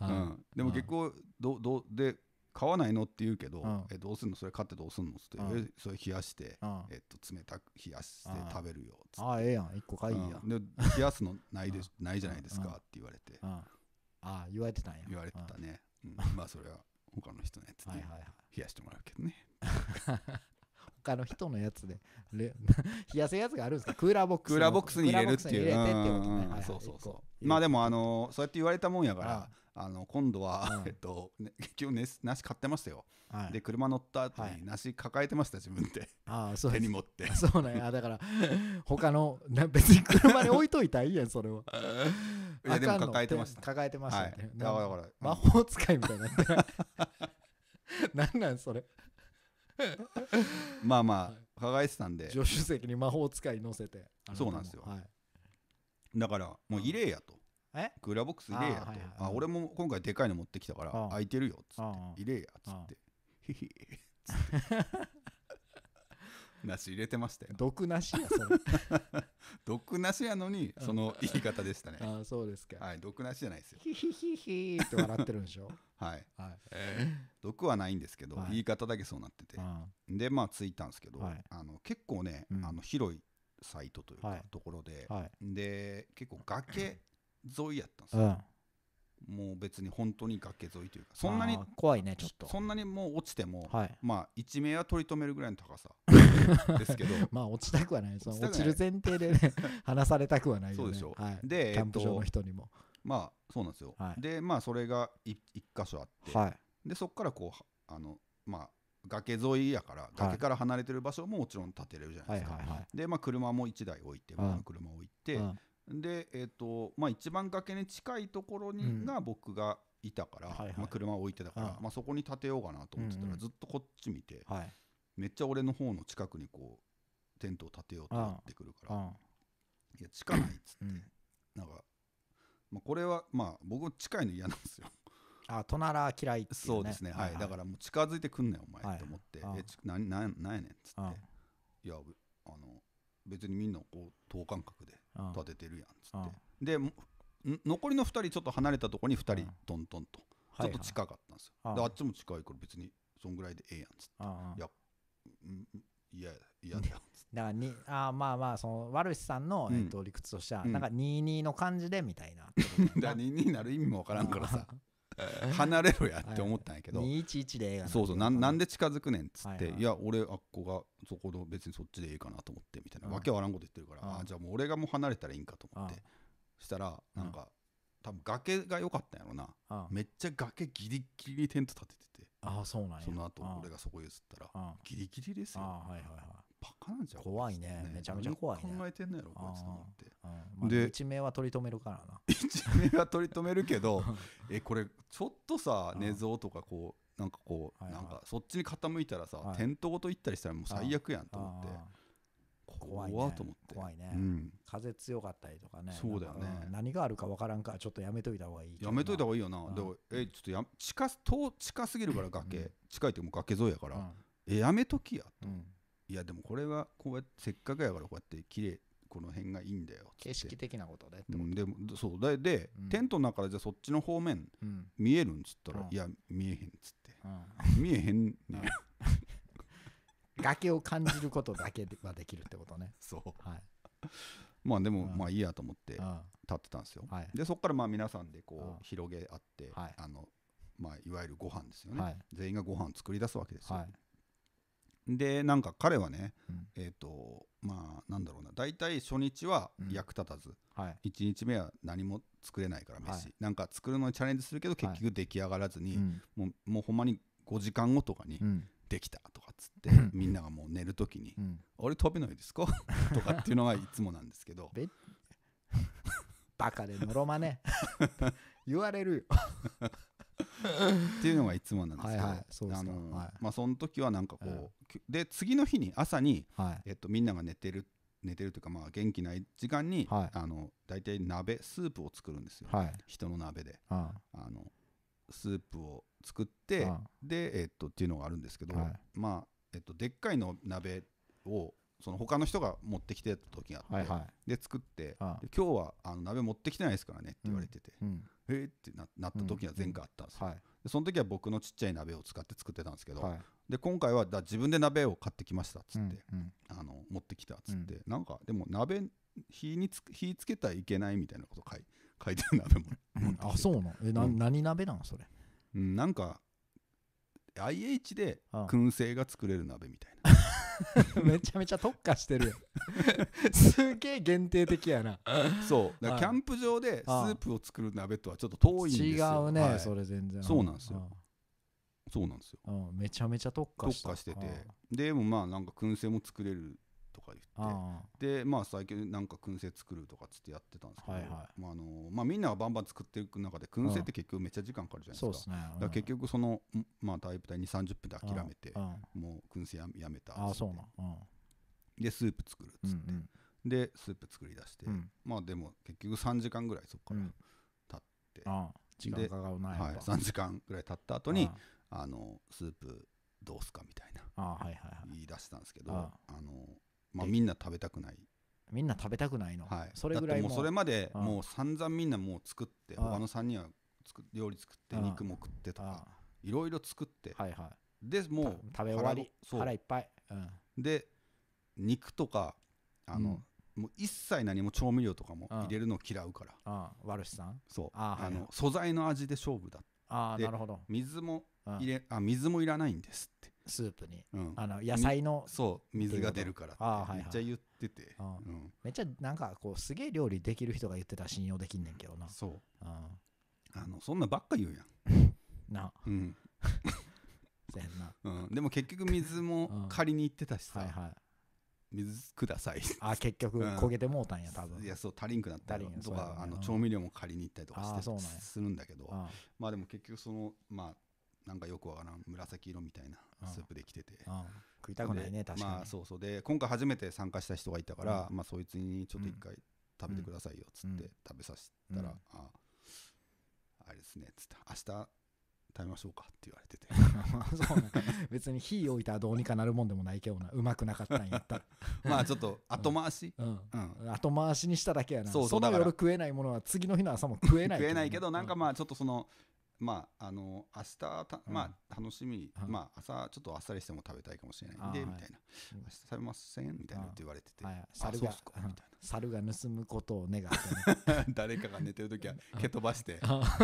うん、でも結構どどで買わないのって言うけど、うん、えどうすんのそれ買ってどうすんのっつって、うん、それ冷やして、うん、えっと、冷たく冷やして食べるよっってああええやん一個買いやん、で冷やすのないでないじゃないですかって言われて、ああ言われてたんや言われてたね、うん、まあそれは他の人のやつで冷やしてもらうけどね 他の人のやつで 冷やせやつがあるんですかクーラーボックスクーラーボックスに入れるっていう、はそうそうそうまあでもあのそうやって言われたもんやからあの今度は、えっと、ね、結局、ね、梨買ってましたよ、はい、で車乗った後に梨抱えてました自分でそう手に持ってそうなあやだから他のな別に車に置いといたらいいやんそれはいやでも抱えてました抱えてました、ね、はい、だから魔法使いみたいになって何なんそれ まあまあ輝いてたんで助手席に魔法使い乗せてそうなんですよはいだからもう入れやとえクーラーボックス入れやとあ、はいはいあ俺も今回でかいの持ってきたから空いてるよっつって入れやっつってヒヒっつってなし入れてましたよ毒なしやそれ 毒なしやのにその言い方でしたねああそうですかはい毒なしじゃないですよヒヒヒヒって笑ってるんでしょはい、はいえ毒はないんですけど、はい言い方だけそうなっててーでまあついたんですけど、はいあの結構ね、うんあの広いサイトというか、ところで、はいで結構崖沿いやったんですうんもう別に本当に崖沿いというかそんなに怖いねちょっとそんなにもう落ちても、はい、まあ一命は取り留めるぐらいの高さ ですけどまあ落ちたくはない落ち落ちる前提でね 話されたくはないよ、ね、そうでしょう、はい、でキャンプ場の人にも、えっと、まあそうなんですよ、はい、でまあそれが一箇所あって、はい、でそこからこうあのまあ崖沿いやから崖から離れてる場所ももちろん建てれるじゃないですか、はい、でまあ車も1台置いて僕の車を置いて、うんで、えーとまあ、一番崖に近いところに、が僕がいたから、まあ、車を置いてたから、まあ、そこに立てようかなと思ってたら、うんうん、ずっとこっち見て、はい、めっちゃ俺の方の近くにこうテントを立てようとなってくるからいや近ないっつって、うん、なんか、まあ、これはまあ僕近いの嫌なんですよあとなら嫌いって、ね、そうですね、はい、はいはい、だからもう近づいてくんねんお前、はい、と思って「えちなななんやねん」っつって「いやあの別にみんなこう等間隔で立ててるやんっつって、で残りの2人ちょっと離れたとこに2人トントンと、ちょっと近かったんですよ、はいはい、あっちも近いから別にそんぐらいでええやんっつって、いやいやいやだよだ からにあまあまあそのワルシさんの、えっと、理屈としては、うん、なんか22の感じでみたいな だから22になる意味もわからんからさ 離れろやって思ったんやけど211でそうそうななんで近づくねんっつって、はいはい、いや俺あっこがそこの別にそっちでええかなと思ってみたいな、はい、わけわからんこと言ってるから、はい、あじゃあもう俺がもう離れたらいいんかと思って、したらなんか、多分崖が良かったんやろな、めっちゃ崖ギリギリにテント立てててあそうなんやその後俺がそこ譲ったら、ギリギリですよ、はいはいはいバカなんじゃ怖いね、ね、めちゃめちゃ怖い、ね、考えてんのやろこいつと思って、まあ、で一命は取り留めるからな一命は取り留めるけど えこれちょっとさ寝相とかこうなんかこう、はいはい、なんかそっちに傾いたらさ、はい、テントごと行ったりしたらもう最悪やんと思って怖いねと思って怖いね、うん、風強かったりとかねそうだよね、うん、何があるか分からんからちょっとやめといた方がいいやめといた方がいいよな、うん、でもえちょっとや近遠近すぎるから崖、近いってもう崖沿いやから、えやめときやと、うんいやでもこれはこうやってせっかくやからこうやって綺麗この辺がいいんだよ景色的なことでってこと、うん、でもそうでで、うん、テントの中からじゃあそっちの方面、うん、見えるんっつったら、いや見えへんっつって、見えへんね、崖を感じることだけはできるってことね そう、はい、まあでも、まあいいやと思って立ってたんですよ、はい、でそこからまあ皆さんでこう、広げあって、はい、あのまあ、いわゆるご飯ですよね、はい、全員がご飯作り出すわけですよ、はい、でなんか彼はね、うん、えっ、ー、とまあなんだろうな大体初日は役立たず、うんはい、1日目は何も作れないから飯、はい、なんか作るのにチャレンジするけど結局出来上がらずに、はい、もうもうほんまに5時間後とかに、できたとかっつって、うん、みんながもう寝る時に「うん、あれ食べないですか? 」とかっていうのがいつもなんですけど バカでのろまね言われるよっていうのがいつもなんですけど、はいそうですあまあその時はなんかこう、で次の日に朝に、はいえっとみんなが寝てる寝てるというかまあ元気ない時間に、はい、あの大体鍋スープを作るんですよ、はい、人の鍋で、あのスープを作ってでえっとっていうのがあるんですけど、はい、まあえっとでっかいの鍋をその他の人が持ってきてた時があって、はいはい、で作ってああ今日はあの鍋持ってきてないですからねって言われてて、うん、えー、ってななった時は前回あったんですよ、うんうんはい、でその時は僕のちっちゃい鍋を使って作ってたんですけど、はい、で今回はだ自分で鍋を買ってきましたっつって、うんうん、あの持ってきたっつって、うん、なんかでも鍋火につ火つけたらいけないみたいなこと書い 書いてる鍋もあそうなのえな、うん、何鍋なのそれ、うん、なんか IH で燻製が作れる鍋みたいな めちゃめちゃ特化してる すげえ限定的やなそうだキャンプ場でスープを作る鍋とはちょっと遠いんですよ違うね、はい、それ全然そうなんですよそうなんですよ、めちゃめちゃ特化特化しててでもまあなんか燻製も作れるか言ってでまあ最近なんか燻製作るとかっつってやってたんですけど、まああのまあ、みんながバンバン作っていく中で燻製って結局めっちゃ時間かかるじゃないですかうんすね、だ結局その、まあ、タイプ体2 3 0分で諦めて、もう燻製ややめたあそうな、でスープ作るっつって、うんうん、でスープ作り出して、うん、まあでも結局3時間ぐらいそこから経って、うん、時間かかるな、はい、3時間ぐらい経った後にあのスープどうすかみたいな、はいはい、言い出したんですけどあのまあ、みんな食べたくないみんな食べたくないの、はい、それぐらいもうそれまでもう散々みんなもう作って他の3人は作料理作って肉も食ってとかいろいろ作って、はいはい、でもう食べ終わり腹いっぱい、うん、で肉とかあの、うん、もう一切何も調味料とかも入れるの嫌うから、うん、悪しさんそうあ、はいあの素材の味で勝負だああなるほど水も入れ、あ水もいらないんですってスープに、うん、あの野菜のそう水が出るからってめっちゃ言ってて、はいはいうん、めっちゃなんかこうすげえ料理できる人が言ってたら信用できんねんけどなそう、うん、あのそんなばっか言うやん なうん うん、でも結局水も借りに行ってたしさ、はいはい、水くださいあ結局焦げてもうたんや多分いやそう足りんくなったりとか、ね、あの調味料も借りに行ったりとかしてするんだけどまあでも結局そのまあなんかよくわからん紫色みたいなスープできてて、うんうん、食いたくないね確かに、まあ、そうそうで今回初めて参加した人がいたから、まあ、そいつにちょっと一回食べてくださいよっつって食べさせたら、ああれですねっつって明日食べましょうかって言われてて そうね別に火置いたらどうにかなるもんでもないけどなうまくなかったんやった まあちょっと後回し、うんうんうん、後回しにしただけやなそうその夜食えないものは次の日の朝も食えない 食えないけどなんかまあちょっとそのまあ、あの明日た、まあ、楽しみ、うん、まあ、朝ちょっとあっさりしても食べたいかもしれないんで、みたいな、明日食べませんみたいなって言われてて、猿が猿が盗むことを願って、ね、誰かが寝てる時は蹴飛ばして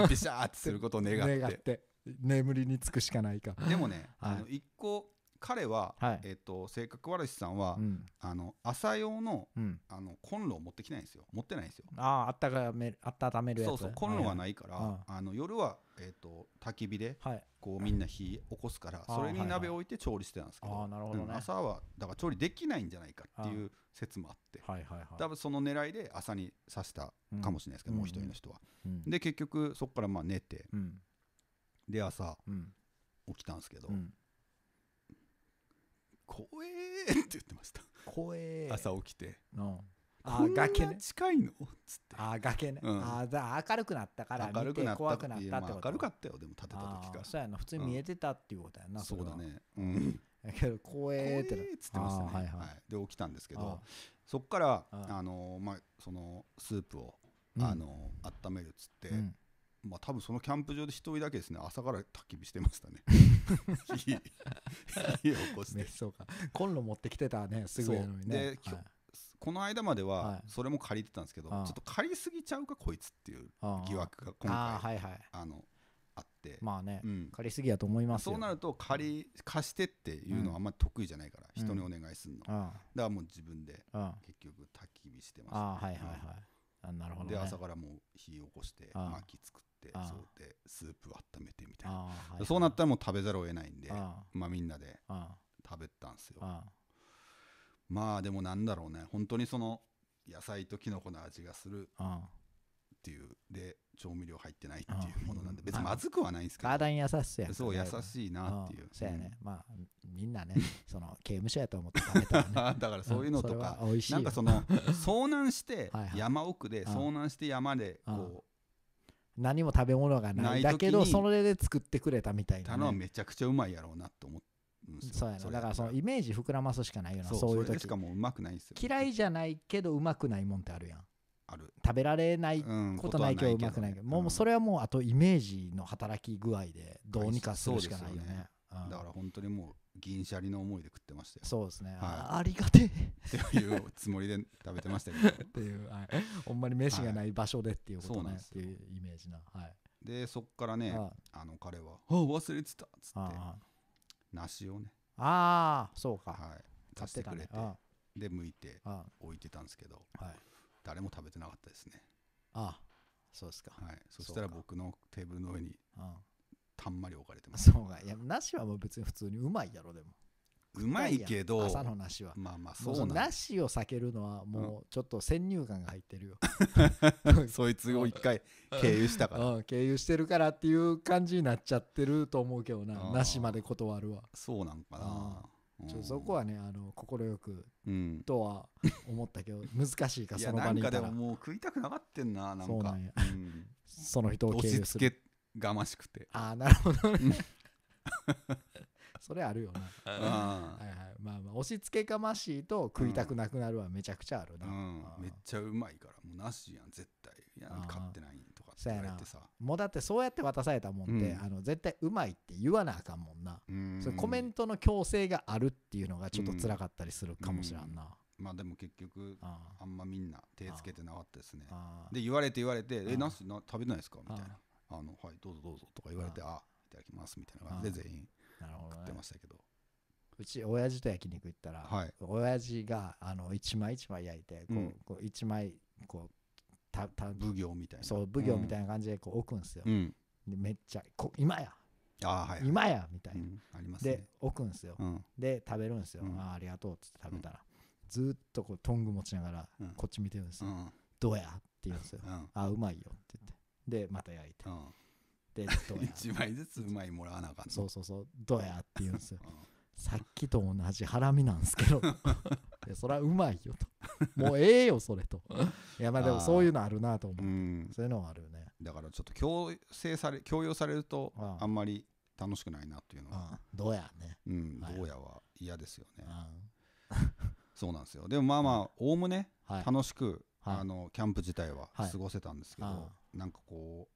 ビシャーってすることを願って 眠りにつくしかないかでもね、はい、あの一個彼は、はいえっと性格悪しさんは、うん、あの朝用のうん、あのコンロを持ってきないんですよ持ってないんですよああったかめる温めるやつそうそうコンロがないから、あの夜は、えっと焚き火ではい、こうみんな火起こすからそれに鍋を置いて調理してたんですけど,、あなるほどね朝はだから調理できないんじゃないかっていう説もあってはいはいはい多分その狙いで朝にさしたかもしれないですけど、うんもう一人の人は、うんで結局そこからまあ寝てうんで朝うん起きたんですけど、うん怖えって言ってました怖え朝起きて、うん、あ崖ね近いのつってあ崖ね、うん、あだ明るくなったから明るくなった怖くなったってこと、まあ、明るかったよでも立てた時からそうやな普通に見えてたっていうことやな、うん、そうだねうん けど怖えってっつってましたね、はいはい、はい、で起きたんですけどそこからあの、まあ、そのスープを、あの温めるっつって、うんまあ多分そのキャンプ場で一人だけですね朝から焚き火してましたね 火火を起こしてそうかコンロ持ってきてたねすぐやのにねで、はい、この間まではそれも借りてたんですけど、はい、ちょっと借りすぎちゃうかこいつっていう疑惑が今回あ,、はいはい、あのあってまあね、うん、借りすぎやと思いますそうなると借り貸してっていうのはあんまり得意じゃないから、うん、人にお願いするの、うん、だからもう自分で結局焚き火してました、ね、あはいはいはい、あなるほど、ね、で朝からもう火起こして薪作ってってそうでスープ温めてみたいな、そうなったらもう食べざるを得ないんでまあみんなで食べたんですよまあでもなんだろうね本当にその野菜ときのこの味がするっていうで調味料入ってないっていうものなんで別にまずくはないんですけど体に優しそうそう優しいなっていうそうやねまあみんなね その刑務所やと思って食べた だからそういうのとかなんかその 遭難して山奥で遭難して山でこう何も食べ物がないだけどそれで作ってくれたみたいな、ね、はめちゃくちゃうまいやろうなと思って。そうやなだからそのイメージ膨らますしかないよなそういう時しかもうまくないんすよ嫌いじゃないけどうまくないもんってあるやんある食べられないことないけどうまくないけど,、もうそれはもうあとイメージの働き具合でどうにかするしかないよねだから本当にもう銀シャリの思いで食ってましたよそうですね、はい、ありがてえっていうつもりで食べてましたけど っていう、はい、ほんまに飯がない場所でっていうことね、はい、っていうイメージなはいでそっからねあの彼は「あ忘れてた」っつって梨をねああそうかはい足してくれて、ね、で剥いて置いてたんですけど、はい、誰も食べてなかったですねああそうですか、はい、そしたら僕のテーブルの上にたんまり置かれてますそうかいやしはもう別に普通にうまいやろでもうまいけど朝のはまあまあそうなしを避けるのはもうちょっと先入観が入ってるよ そいつを一回経由したから、経由してるからっていう感じになっちゃってると思うけどななしまで断るわそうなんかな、ちょそこはねあの快くとは思ったけど、うん、難しいかその場にいたらなんかでももう食いたくなかってんななんかそうなんや、その人を経由するがましくてああなるほどね それあるよな、はいはいまあまあ押し付けがましいと食いたくなくなるはめちゃくちゃあるな、めっちゃうまいからもうなしやん絶対いや買ってないとかって言われてさもうだってそうやって渡されたもんって、うん、あの絶対うまいって言わなあかんもんな、それコメントの強制があるっていうのがちょっと辛かったりするかもしらんな、まあでも結局あんまみんな手つけてなかったですねで言われて言われて「えなしな食べないですか?」みたいなあのはいどうぞどうぞとか言われてあいただきますみたいな感じで全員食ってましたけど。うち親父と焼肉行ったら、はい、親父があの一枚一枚焼いてこう、うん、こう一枚こうたた奉行みたいなそう奉行みたいな感じでこう置くんですよ、うん、でめっちゃこ今やあ、はい、今やみたいな、うん、あります、ね、で置くんですよ、で食べるんですよ、あありがとうって食べたら、ずっとこうトング持ちながらこっち見てるんですよ、どうやって言うんですよ、あうまいよって言ってでまた焼いて、うん、でどや1枚ずつうまいもらわなあかんそうそうそうどうやって言うんですよ、うん、さっきと同じハラミなんですけど それはうまいよともうええよそれといやまあでもそういうのあるなと思ってそういうのはあるよねだからちょっと強制され強要されるとあんまり楽しくないなっていうのは、うん、どうやねうん、はい、どうやは嫌ですよね、そうなんですよでもまあまあおおむね楽しく、はい、あのキャンプ自体は過ごせたんですけど、はいなんかこ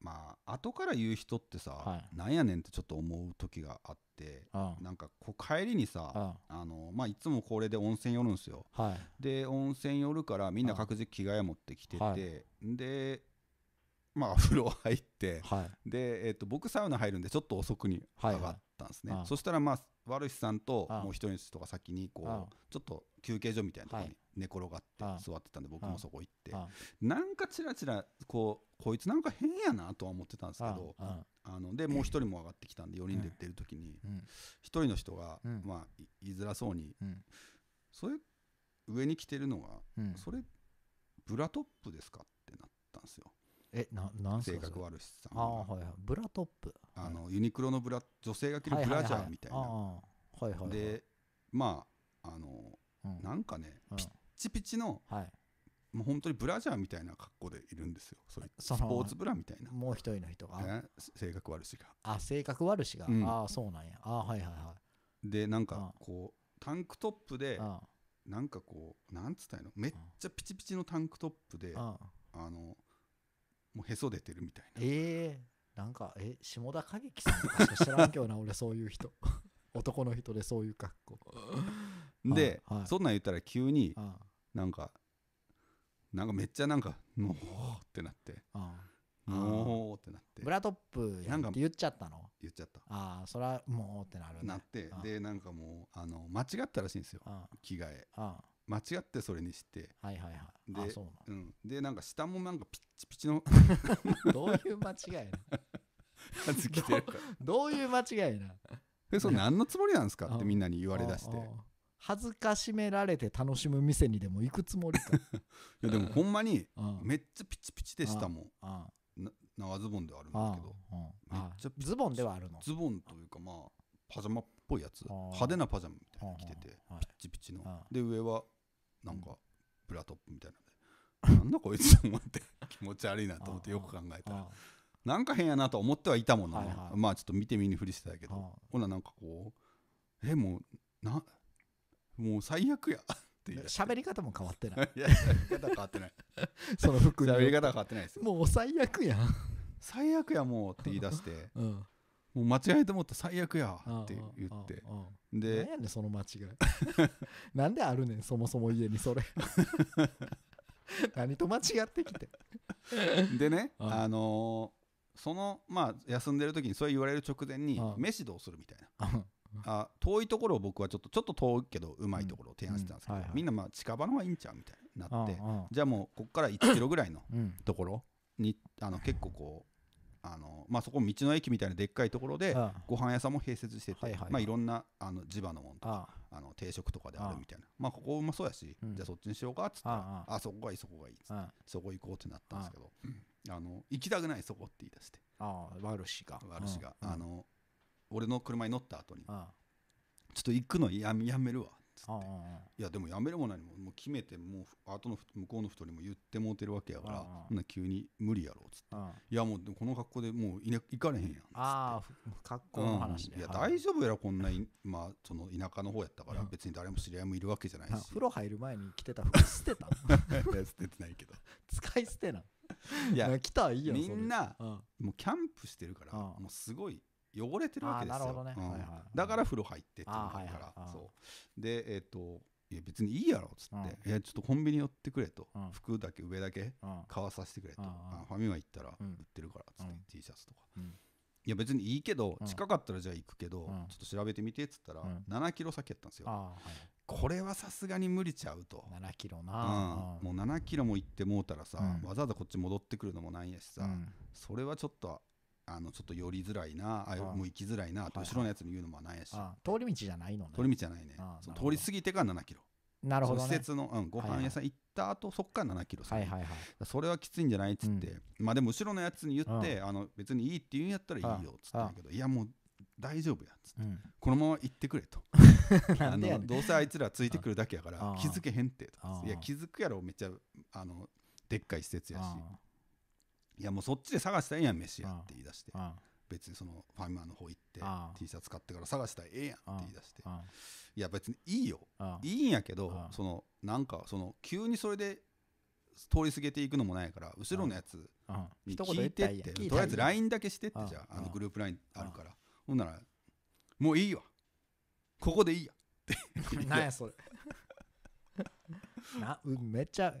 うまあ後から言う人ってさ、はい、なんやねんってちょっと思う時があって、なんかこう帰りにさ、あのまあ、いつもこれで温泉寄るんですよ、はい、で温泉寄るからみんな各自着替え持ってきてて、はい、でまあ、風呂入って、はい、で、えーと、僕サウナ入るんでちょっと遅くに上がったんですね、はいはい、そしたらまあ悪しさんともう一人の人が先にこうちょっと休憩所みたいなところに寝転がって座ってたんで僕もそこ行ってなんかちらちらこうこいつなんか変やなとは思ってたんですけどあのでもう一人も上がってきたんで4人で出る時に一人の人がまあ言いづらそうにそれ上に着てるのがそれブラトップですかってなったんですよ。えななん性格悪しさんあ、はいはい、ブラトップあの、ユニクロのブラ女性が着るブラジャーみたいな、はいはいでまああの、うん、なんかね、うん、ぴっチピチの、はい、もう本当にブラジャーみたいな格好でいるんですよ、それスポーツブラみたいな。もう一人の人が。ね、性格悪しが。あ、性格悪しが、うん、ああ、そうなんや。あはいはいはい。で、なんかこう、タンクトップで、なんかこう、なんつったんやめっちゃピチピチのタンクトップで、あの、もうへそ出てるみたいな。ええー、なんか、え、下田景樹さんかし知らんけどな、俺、そういう人。男の人でそういう格好。で、はい、そんなん言ったら急に、なんかなんかめっちゃなんか「のー」ってなって「のー」ってなってブラトップなんか言っちゃったの言っちゃったああそれはもうってなる、なってでなんかもうあの間違ったらしいんですよ着替え間違ってそれにしてはいはいはいでうん、でなんか下もなんかピッチピチの どういう間違いなどういう間違いなでそれ何のつもりなんですかってみんなに言われだして恥ずかしめられて楽しむ店にでも行くつもりか いやでもほんまにめっちゃピチピチでしたもん長ズボンではあるんですけどめっちゃズボンではあるのズボンというかまあパジャマっぽいやつ派手なパジャマみたいなの着ててピッチピチので上はなんかブラトップみたいななんだこいつと思って 気持ち悪いなと思ってよく考えたらなんか変やなと思ってはいたもんねまあちょっと見て見ぬふりしてたけどほななんかこうえもうなもう最悪や 喋り方も変わってない いや喋り方変わってない その服に喋り方変わってないですもう最悪やん最悪やもうって言い出して、もう間違えてもった最悪やって言ってで何やねんその間違いなんであるねんそもそも家にそれ何と間違ってきてでねあのそのまあ休んでる時にそれ言われる直前に飯どうするみたいなあ遠いところを僕はちょっとちょっと遠いけどうまいところを提案してたんですけど、みんなまあ近場の方がいいんちゃうみたいになってじゃあもうここから1キロぐらいのところに、あの結構こうあのまあ、そこ道の駅みたいなでっかいところでご飯屋さんも併設してて、いまあ、いろんなあの地場のものとかあの定食とかであるみたいなまあ、ここもそうやし、うん、じゃあそっちにしようかっつったらあそこがいいそこがいいっつってそこ行こうってなったんですけどあの行きたくないそこって言い出してああワルシがワルシが、うん、あの俺の車に乗った後にちょっと行くのややめるわっつっていやでもやめるも何ももう決めてもう後の向こうの人にも言ってもうてるわけやからな急に無理やろっつっていやもうこの格好でもうい、行かれへんやんっつってあ格好の話、ねうん、いや大丈夫やろこんな、まあ、その田舎の方やったから別に誰も知り合いもいるわけじゃないし、う風呂入る前に着てた服捨てた 捨ててないけど使い捨てないや来たいいやみんな、もうキャンプしてるから、もうすごい汚れてるわけですよ、ねだから風呂入ってっていうから、はいはい、そうでえっ、ー、といや別にいいやろっつって、いやちょっとコンビニ寄ってくれと、うん、服だけ上だけ買わさせてくれと、ファミマ行ったら売ってるからっつって、うん、T シャツとか、うん、いや別にいいけど近かったらじゃあ行くけど、ちょっと調べてみてっつったら、7キロ先やったんですよ、はい、これはさすがに無理ちゃうと7キロな、もう7キロも行ってもうたらさ、わざわざこっち戻ってくるのもないやしさ、それはちょっとあのちょっと寄りづらいなあもう行きづらいなと後ろのやつに言うのもないし、通り道じゃないのね通り道じゃないね通り過ぎてから7キロなるほど、施設の、うん、ご飯屋さん行った後、そっから7キロ、はいはいはい、それはきついんじゃないっつって、まあでも後ろのやつに言って、あの別にいいって言うんやったらいいよっつったんだけど、いやもう大丈夫やっつって、このまま行ってくれと あのどうせあいつらついてくるだけやから気づけへんってといや気づくやろめっちゃあのでっかい施設やしいやもうそっちで探したらええやん飯やって言い出して別にそのファミマの方行って T シャツ買ってから探したらええやんって言い出していや別にいいよいいんやけどそのなんかその急にそれで通り過ぎていくのもないから後ろのやつに聞いてってとりあえず LINE だけしてってじゃあのグループ LINE あるからほんなら「もういいわここでいいや」って 何やそれ なめっちゃ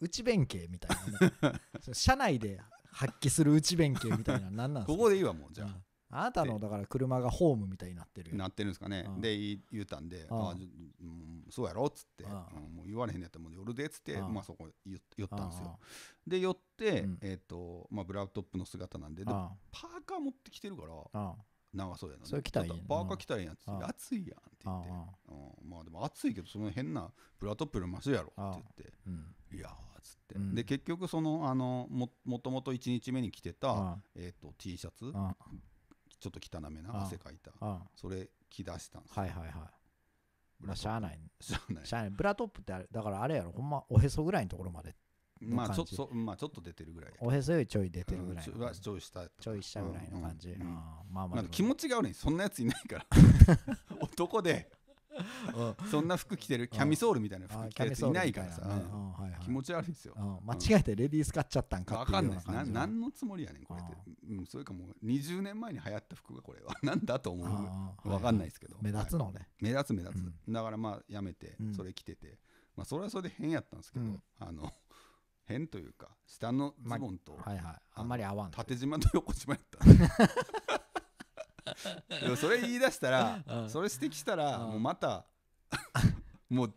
内弁慶みたいな、ね、社内で発揮する内弁慶みたいな何なんですかここでいいわもうじゃあ、うん、あなたのだから車がホームみたいになってるなってるんですかね、うん、で言うたんで「ああ、そうやろ」っつって、うん、もう言われへんやったらもう夜でっつってまあ、そこ寄ったんですよで寄って、えーとまあ、ブラウトップの姿なんででパーカー持ってきてるから長袖なの、ね、それ着たいパーカー着たいやつ暑いやんって言ってまあでも暑いけどその変なブラウトップのマシやろって言って、いやーつって、うん、で結局そのあのももともと1日目に着てた、ああえーと、T シャツちょっと汚めな汗かいたそれ着出したんですはいはいはいまあ、しゃあないしゃあないしゃあないブラトップってあれだからあれやろほんまおへそぐらいのところまでまあちょそ、まあ、ちょっと出てるぐらいおへそよりちょい出てるぐらい、うん、ちょい下ちょいぐらいの感じ、うんうん、まあまあ気持ちが悪いそんなやついないから 男でそんな服着てるキャミソールみたいな服着てるいないからさ、気持ち悪いですよ、間違えてレディース買っちゃったんか分かんないです何のつもりやねんこれって、うん、それかもう20年前に流行った服がこれは何 だと思う分かんないですけど、目立つのね、目立つ目立つ、だからまあやめてそれ着てて、まあそれはそれで変やったんですけど、あの 変というか下のズボンと、あんまり合わん縦縞と横縞やった でもそれ言い出したら、うん、それ指摘したら、もうまた もう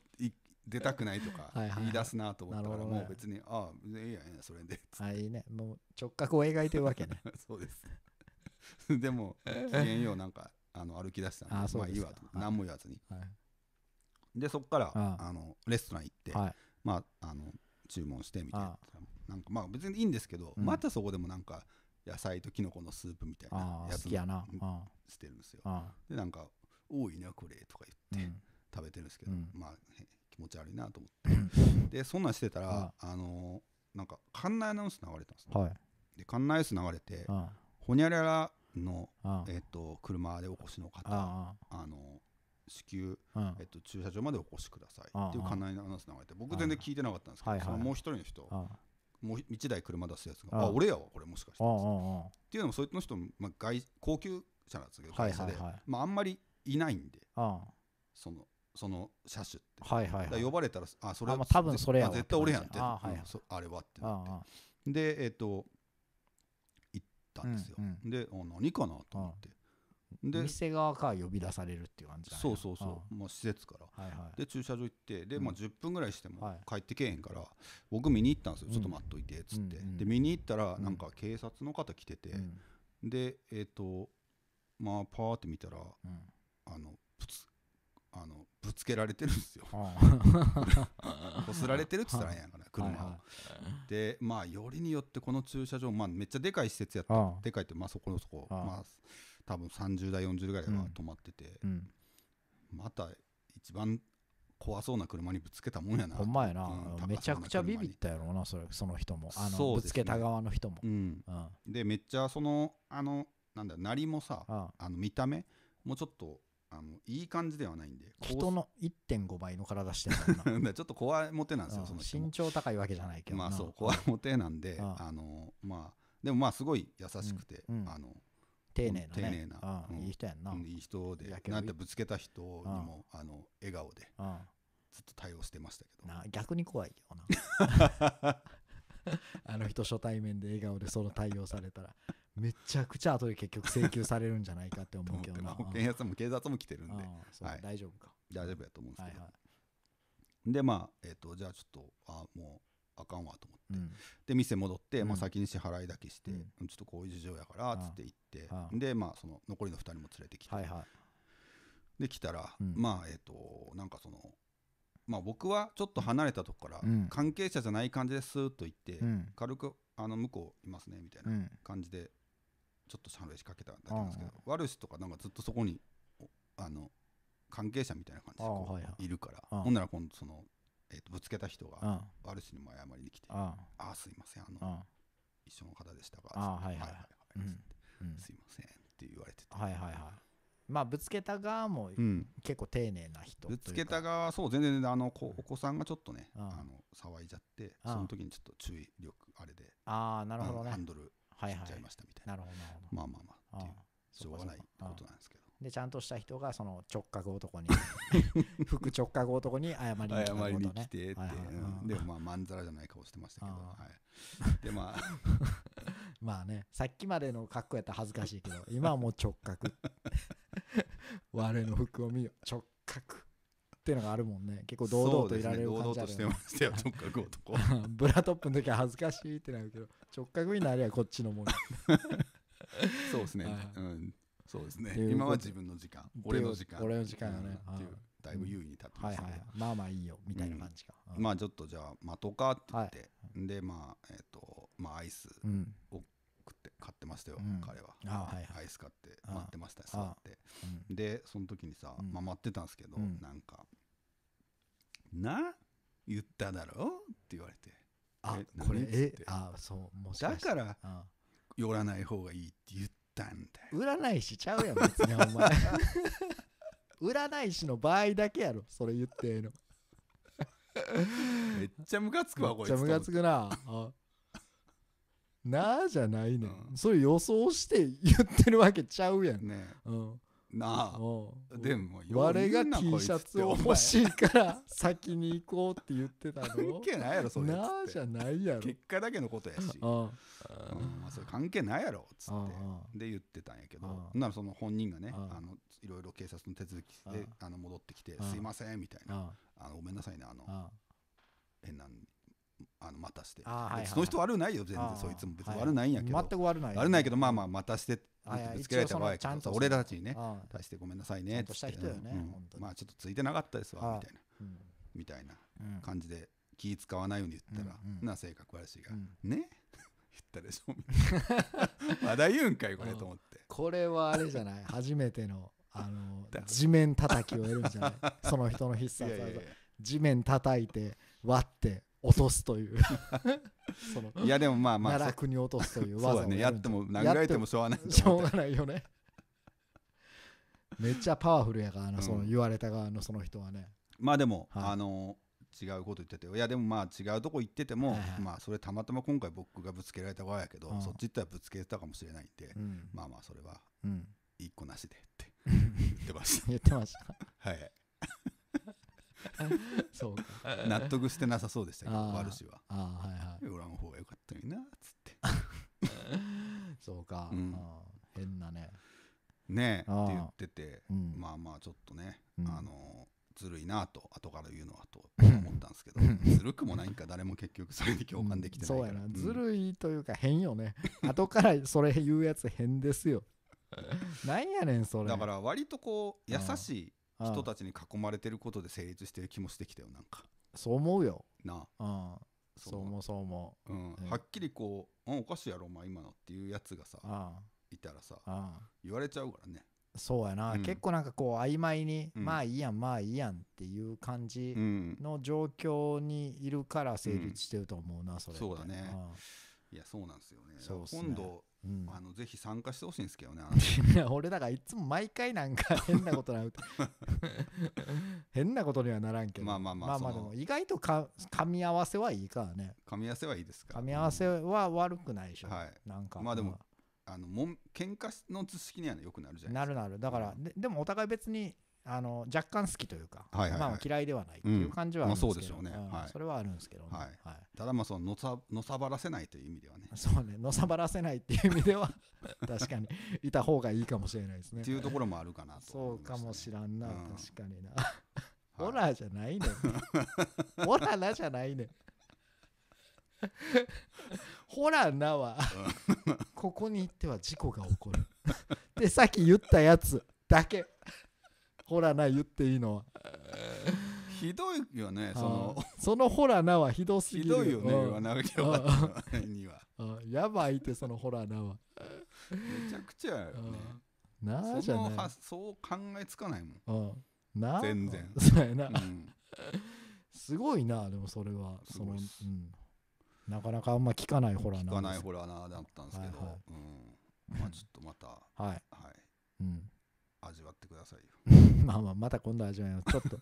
出たくないとか言い出すなと思ったから、もう別にああいいやいやそれであいいねもう直角を描いてるわけね そうですでも危険よなんかあの歩き出したんであまあいいわと、はい、何も言わずに、はい、でそこからあのレストラン行って、はい、まああの注文してみたいななんかまあ別にいいんですけど、うん、またそこでもなんか、野菜ときのこのスープみたいなやつ好きやなしてるんですよでなんか「多いなこれ」とか言って食べてるんですけど、うん、まあ気持ち悪いなと思ってでそんなんしてたらあのー、なんか館内アナウンス流れたんですね、はい、で館内アナウンス流れてほにゃららのえっと車でお越しの方あの至急、うん、えっと、駐車場までお越しくださいっていう館内アナウンス流れて僕全然聞いてなかったんですけど、そのもう一人の人もう1台車出すやつが「あ俺やわこれもしかして」っていうのもそいつの人まあ、外高級車なんですけど会社で、まあ、あんまりいないんでそのその車種って、はいはいはい、呼ばれたら「あそれは、まあ、多分それや絶対俺やん」って、あ,、はいあれはってなってでえっ、と行ったんですよ、で何かなと思って、で店側から呼び出されるっていう感じそうそうそう、もう施設から、はいはい、で駐車場行ってで、まあ、10分ぐらいしても帰ってけえへんから、僕見に行ったんですよちょっと待っといてっつって、で見に行ったらなんか警察の方来てて、でえっ、とまあパーって見たら、あのぶつあのぶつけられてるんですよ こすられてるっつったらええやか車を、はいはい、でまあよりによってこの駐車場、まあ、めっちゃでかい施設やったでかいってまあそこのそこまあ多分30代40代ぐらいは止まってて、うん、また一番怖そうな車にぶつけたもんやなほんまやな、うん、めちゃくちゃビビったやろうなそれその人もあの、ね、ぶつけた側の人も、うんでめっちゃそのあのなんだなりもさあの見た目もうちょっとあのいい感じではないんで人の1.5倍の体してるな ちょっと怖いもてなんですよ、その身長高いわけじゃないけどまあそう怖いもてなんで、あのまあでもまあすごい優しくて、うんうん、あの丁寧な、ね、丁寧な、うん、いい人やんな、うん、いい人でなんてぶつけた人にも、あの笑顔で、ずっと対応してましたけど逆に怖いよな あの人初対面で笑顔でその対応されたらめちゃくちゃ後で結局請求されるんじゃないかって思うけどな検察も警察も来てるんで、はい、大丈夫か大丈夫やと思うんですけど、はいはい、でまあえっ、ー、とじゃあちょっとあもあかんわと思って、うん、で店戻って、まあ、先に支払いだけして、うん、ちょっとこういう事情やからっつって行って、で、まあ、その残りの2人も連れてきて、はいはい、で来たら、まあえっ、ー、となんかその。まあ、僕はちょっと離れたとこから関係者じゃない感じですと言って、軽くあの向こういますねみたいな感じでちょっとシャンレー仕掛けただけなんですけどワルシとかなんかずっとそこにあの関係者みたいな感じでいるからほんなら今度そのえー、とぶつけた人がある種にも謝りに来て「ああすいませんあの一緒の方でしたか」あはいはいはいすいません」って言われてて、はいはいはいまあ、ぶつけた側も結構丁寧な人、うん、ぶつけた側そう全然あのこお子さんがちょっとね、うん、あの騒いじゃってその時にちょっと注意力あれであなるほど、ね、ハンドル切っちゃいましたみたいな、はいはい、なるほどまあまあまあっていうしょうがないことなんですけどでちゃんとした人がその直角男に 副直角男に謝りに来謝りに来てって、はいはいうん、でまあまんざらじゃない顔してましたけど、はい、でまあ まあねさっきまでの格好やったら恥ずかしいけど今はもう直角 我の服を見よ直角っていうのがあるもんね結構堂々といられる感じある、ね、ね、堂々としてましたよ直角男ブラトップの時は恥ずかしいってなるけど直角になりゃこっちのもんそうですね、うんそうですね今は自分の時間俺の時間俺の時間だね、っていうだいぶ優位に立ってますね、まあまあいいよみたいな感じか、まあちょっとじゃあ待とうかって言って、でまあえっ、とまあアイスを食って買ってましたよ、彼ははいアイス買って待ってました座ってでその時にさ、まあ、待ってたんですけど、なんか「な言っただろ?」って言われて「あこれえあそうもしかだから寄らない方がいいって言ってったんだよ占い師ちゃうやん別にお前占 い師の場合だけやろそれ言ってえのめっちゃムカつくわこいつめっちゃムカつくななあじゃないねうん、そういう予想して言ってるわけちゃうやんね、うん、なあでも我が T シャツを欲しいから先に行こうって言ってたの関係ないやろそれなあじゃないやろ結果だけのことやし、まあ、それ関係ないやろっつってで言ってたんやけどならその本人がねあのいろいろ警察の手続きであの戻ってきて「すいません」みたいな「あのごめんなさいねあの変なあの待たして、はいはい、その人悪ないよ全然そいつも別に悪ないんやけど全く悪ない悪ないけどまあまあ待たしてつけられた場合ちゃんと俺たちにね対してごめんなさいねってまあちょっとついてなかったですわみたいなみたいな感じで気使わないように言ったらな性格悪しがね 言ったでしょまだ 言うんかいこれと思ってこれはあれじゃない初めてのあの地面叩きを得るんじゃないその人の必殺技地面叩いて割って落とすという そのいやでもまあまあ奈落に落とすという技をそうねやっても殴られてもしょうがないしょうがないよね めっちゃパワフルやからその言われた側のその人はねまあでも、はいあの違うこと言ってていやでもまあ違うとこ行ってても、はいはいまあそれたまたま今回僕がぶつけられた側やけど、うんそっち行ったらぶつけてたかもしれないんで、うん、まあまあそれは一個なしでって言ってまし言ってましたたはい そうか納得してなさそうでしたけどあワルはああ、はいはい俺の方がよかったよなつって そうか、うん変なねねえって言ってて、うんまあまあちょっとね、あのずるいなと後から言うのはと思ったんですけどずるくもないんか誰も結局それに共感できてないから、そうやなずるいというか変よね 後からそれ言うやつ変ですよなんやねんそれだから割とこう優しい人たちに囲まれてることで成立してる気もしてきたよなんかそう思うよなあ、うん、そう思うそう思う、うん、はっきりこう「おかしいやろお前今の」っていうやつがさいたらさ言われちゃうからねそうやな、うん、結構なんかこう曖昧に、うん、まあいいやんまあいいやんっていう感じの状況にいるから成立してると思うな、うん、それそうだね、いやそうなんですよね、ね、今度うん、あのぜひ参加してほしいんですけどね 俺だからいつも毎回なんか変なことなと。変なことにはならんけどまあまあまあまあでも意外とか噛み合わせはいいからね噛み合わせはいいですか噛み合わせは悪くないでしょ、うん、はい、なんかまあでも、あ、のもん喧嘩の図式にはよくなるじゃないですかなるなるだから、ででもお互い別にあの若干好きというか、はいはいはいまあ、嫌いではないっていう感じはあるんですけど、まあそうでしょうねそれはあるんですけどね、はいただまあそののさのさばらせないという意味ではね そうねのさばらせないっていう意味では 確かにいた方がいいかもしれないですねっていうところもあるかなとそ思ういまかもしらんな、うん確かにな、ホラオラじゃないねん オラなじゃないねんホラなはここに行っては事故が起こるでさっき言ったやつだけほらな言っていいのはひどいよねそのそのほらなはひどすぎるひどいよね岩な家はにはやばいってそのほらなはめちゃくちゃよねなあじゃそう考えつかないもんなあ全然 そうやな、すごいなでもそれはその、うん、なかなかあんま聞かないホラーな聞かないホラーなだったんですけど、うん、まあちょっとまたはい、はいうん、味わってくださいよ まあまあまた今度味わいますちょっと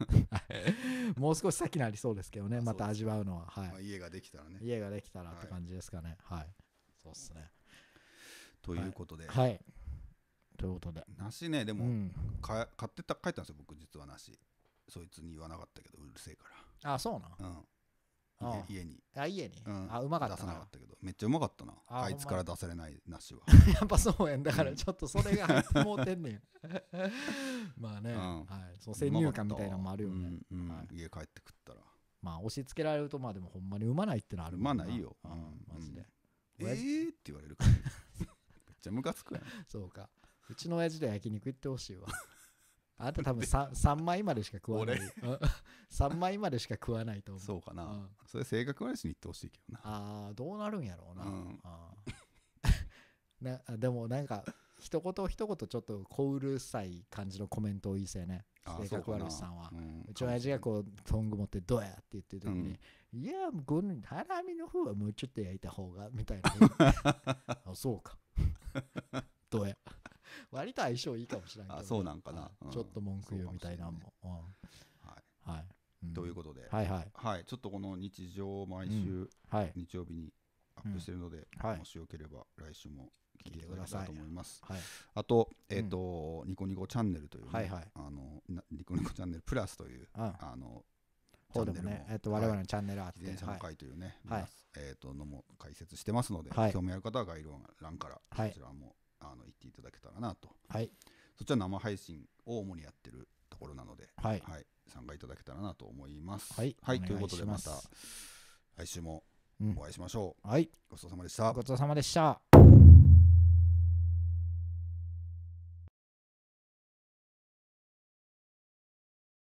もう少し先になりそうですけどねまた味わうのははい、まあ、家ができたらね家ができたらって感じですかねはい、はい、そうっすねということで、はい、はい、ということで梨ねでも、うん、買ってた書いたんですよ僕実は梨そいつに言わなかったけどうるせえからあそうなん、うんああ家にあ家に、うん、あうまかった出さなかったけどめっちゃうまかったなあ,、いつから出されないなしは やっぱそうやんだからちょっとそれがもうてんねん まあね、うん、はい、そう先入観みたいなのもあるよね、うん、はい、家帰って食ったらまあ押し付けられるとまあでもほんまにうまないってのあるうまないよ、うん、マジで、えーって言われるから めっちゃムカつくやんそうかうちの親父で焼肉行ってほしいわあなた多分 3, 3枚までしか食わない。3 枚までしか食わないと思う。そうかな。うん、それ性格悪いしに言ってほしいけどな。ああ、どうなるんやろうな。うん、あなでもなんか、一言一言ちょっと小うるさい感じのコメントを言いそうやね。性格悪いさんは。うちの親父がこう、トング持ってどうやって言ってる時に、うん、いや、このハラミの方はもうちょっと焼いた方が、みたいな。あ、そうか。どうや。割と相性いいかもしれないけどあそうなんかな、うんちょっと文句言うみたいなんもうんはいはいうんということで、はいはいはい、ちょっとこの日常を毎う週はい日曜日にアップしてるので、はいもしよければ来週も聞いていたださたと思います。はいあと、えっ、と、ニコニコチャンネルというね、はいはいあの、ニコニコチャンネルプラスという、うんあの、方でもねえっと我々のチャンネルあっ自転車の会というね、はいえっ、と、のも解説してますので、はい興味ある方は概要欄から、そこちらもあの行っていただけたらなと、はい、そっちは生配信を主にやってるところなので、はい、はい、参加いただけたらなと思います。はい、はい、いということでまた来週もお会いしましょう。うん、はい、ごちそうさまでした。ごちそうさまでした。